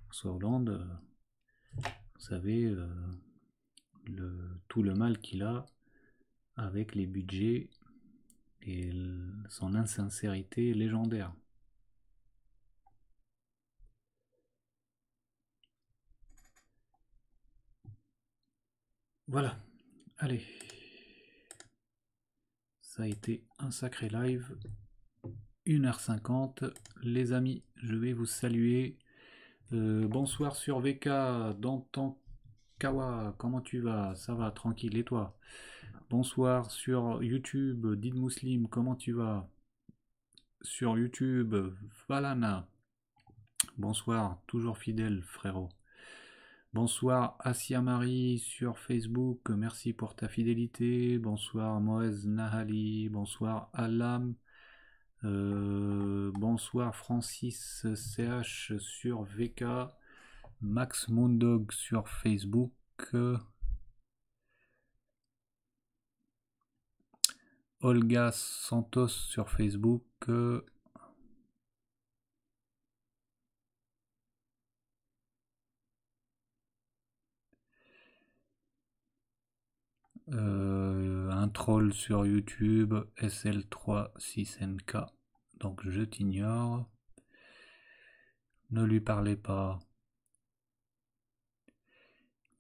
François Hollande, euh, vous savez, euh, tout le mal qu'il a avec les budgets et son insincérité légendaire. Voilà, allez. Ça a été un sacré live. 1h50. Les amis, je vais vous saluer. Euh, bonsoir sur VK, Danton Kawa, comment tu vas Ça va, tranquille, et toi Bonsoir sur YouTube, Did Muslim, comment tu vas Sur YouTube, Valana, bonsoir, toujours fidèle, frérot. Bonsoir Asia Marie sur Facebook, merci pour ta fidélité. Bonsoir Moez Nahali, bonsoir Alam euh, bonsoir Francis CH sur VK, Max Moondog sur Facebook. Olga Santos sur Facebook. Euh, un troll sur YouTube, SL36NK. Donc je t'ignore. Ne lui parlez pas.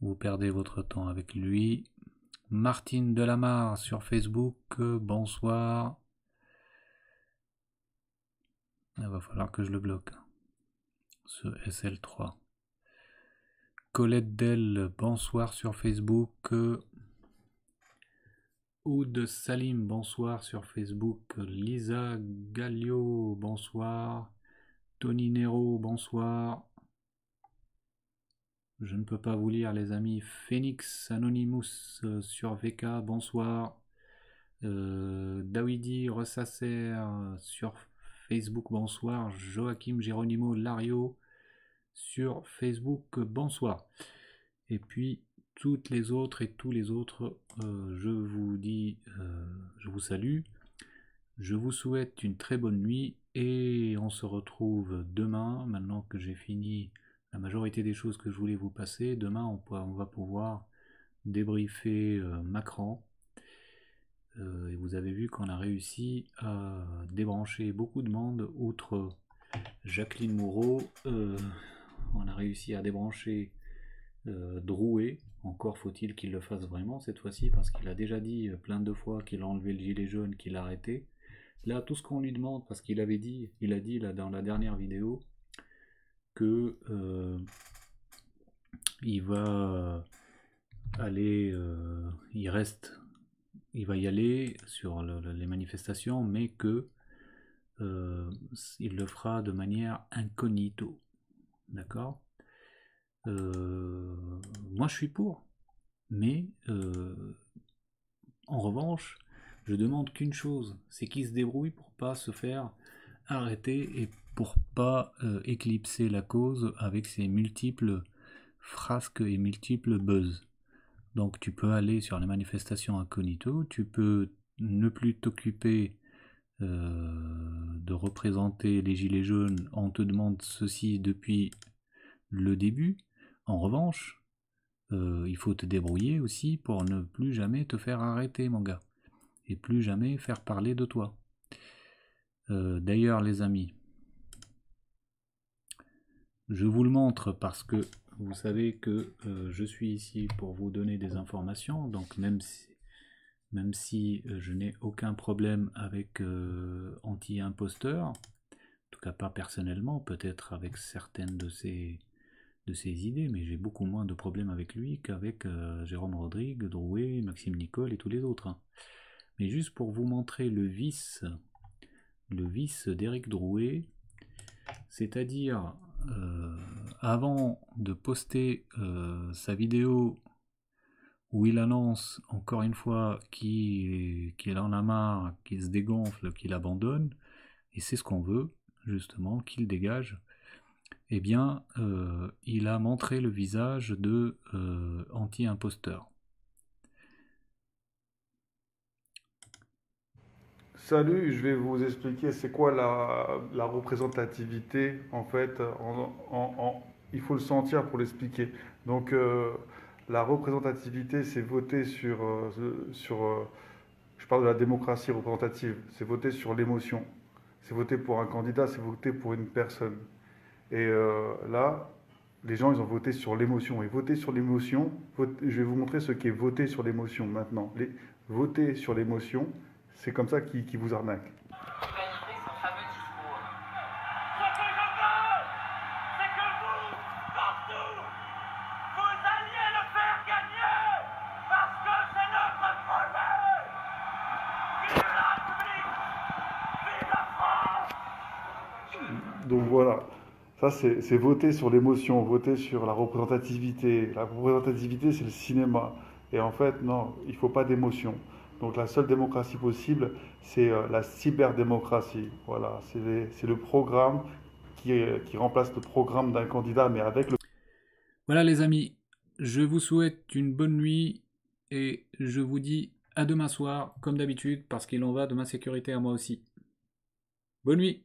Vous perdez votre temps avec lui. Martine Delamarre sur Facebook, bonsoir. Il va falloir que je le bloque, ce SL3. Colette Del, bonsoir sur Facebook. Oud Salim, bonsoir sur Facebook. Lisa Gallio, bonsoir. Tony Nero, bonsoir. Je ne peux pas vous lire, les amis. Phoenix Anonymous euh, sur VK, bonsoir. Euh, Dawidi Ressasser sur Facebook, bonsoir. Joachim Geronimo Lario sur Facebook, bonsoir. Et puis, toutes les autres et tous les autres, euh, je vous dis, euh, je vous salue. Je vous souhaite une très bonne nuit et on se retrouve demain, maintenant que j'ai fini la majorité des choses que je voulais vous passer. Demain, on, va pouvoir débriefer euh, Macron. et vous avez vu qu'on a réussi à débrancher beaucoup de monde, outre Jacqueline Moreau. on a réussi à débrancher Drouet, encore faut-il qu'il le fasse vraiment cette fois-ci, parce qu'il a déjà dit euh, plein de fois qu'il a enlevé le gilet jaune, qu'il a arrêté. Là, tout ce qu'on lui demande, parce qu'il avait dit, il a dit là dans la dernière vidéo, que euh, il va aller, euh, il reste, il va y aller sur les manifestations, mais que il le fera de manière incognito. D'accord euh, moi je suis pour. Mais euh, en revanche, je demande qu'une chose, c'est qu'ils se débrouille pour pas se faire arrêter et pour pas euh, éclipser la cause avec ses multiples frasques et multiples buzz. Donc tu peux aller sur les manifestations incognito, tu peux ne plus t'occuper de représenter les gilets jaunes, on te demande ceci depuis le début, en revanche, euh, il faut te débrouiller aussi pour ne plus jamais te faire arrêter, mon gars. Et plus jamais faire parler de toi. Euh, d'ailleurs, les amis, je vous le montre parce que vous savez que euh, je suis ici pour vous donner des informations. Donc même si, même si je n'ai aucun problème avec anti-imposteur, en tout cas pas personnellement, peut-être avec certaines de ces ses idées, mais j'ai beaucoup moins de problèmes avec lui qu'avec euh, Jérôme Rodrigue, Drouet, Maxime Nicole et tous les autres. Hein. Mais juste pour vous montrer le vice, le vice d'Éric Drouet, c'est-à-dire euh, avant de poster euh, sa vidéo où il annonce encore une fois qu'il qu en a marre, qu'il se dégonfle, qu'il abandonne, et c'est ce qu'on veut, justement, qu'il dégage eh bien, euh, il a montré le visage de euh, anti-imposteur. Salut, je vais vous expliquer c'est quoi la, représentativité en fait. il faut le sentir pour l'expliquer. Donc euh, la représentativité, c'est voter sur, sur je parle de la démocratie représentative, c'est voter sur l'émotion, c'est voter pour un candidat, c'est voter pour une personne. Et euh, là, les gens, ils ont voté sur l'émotion. Et voter sur l'émotion, je vais vous montrer ce qu'est voter sur l'émotion maintenant. Voter sur l'émotion, c'est comme ça qu'ils vous arnaquent. c'est voter sur l'émotion, voter sur la représentativité. La représentativité, c'est le cinéma. Et en fait, non, il ne faut pas d'émotion. Donc la seule démocratie possible, c'est euh, la cyberdémocratie. Voilà, c'est le programme qui, euh, qui, remplace le programme d'un candidat, mais avec le... Voilà les amis, je vous souhaite une bonne nuit et je vous dis à demain soir, comme d'habitude, parce qu'il en va de ma sécurité à moi aussi. Bonne nuit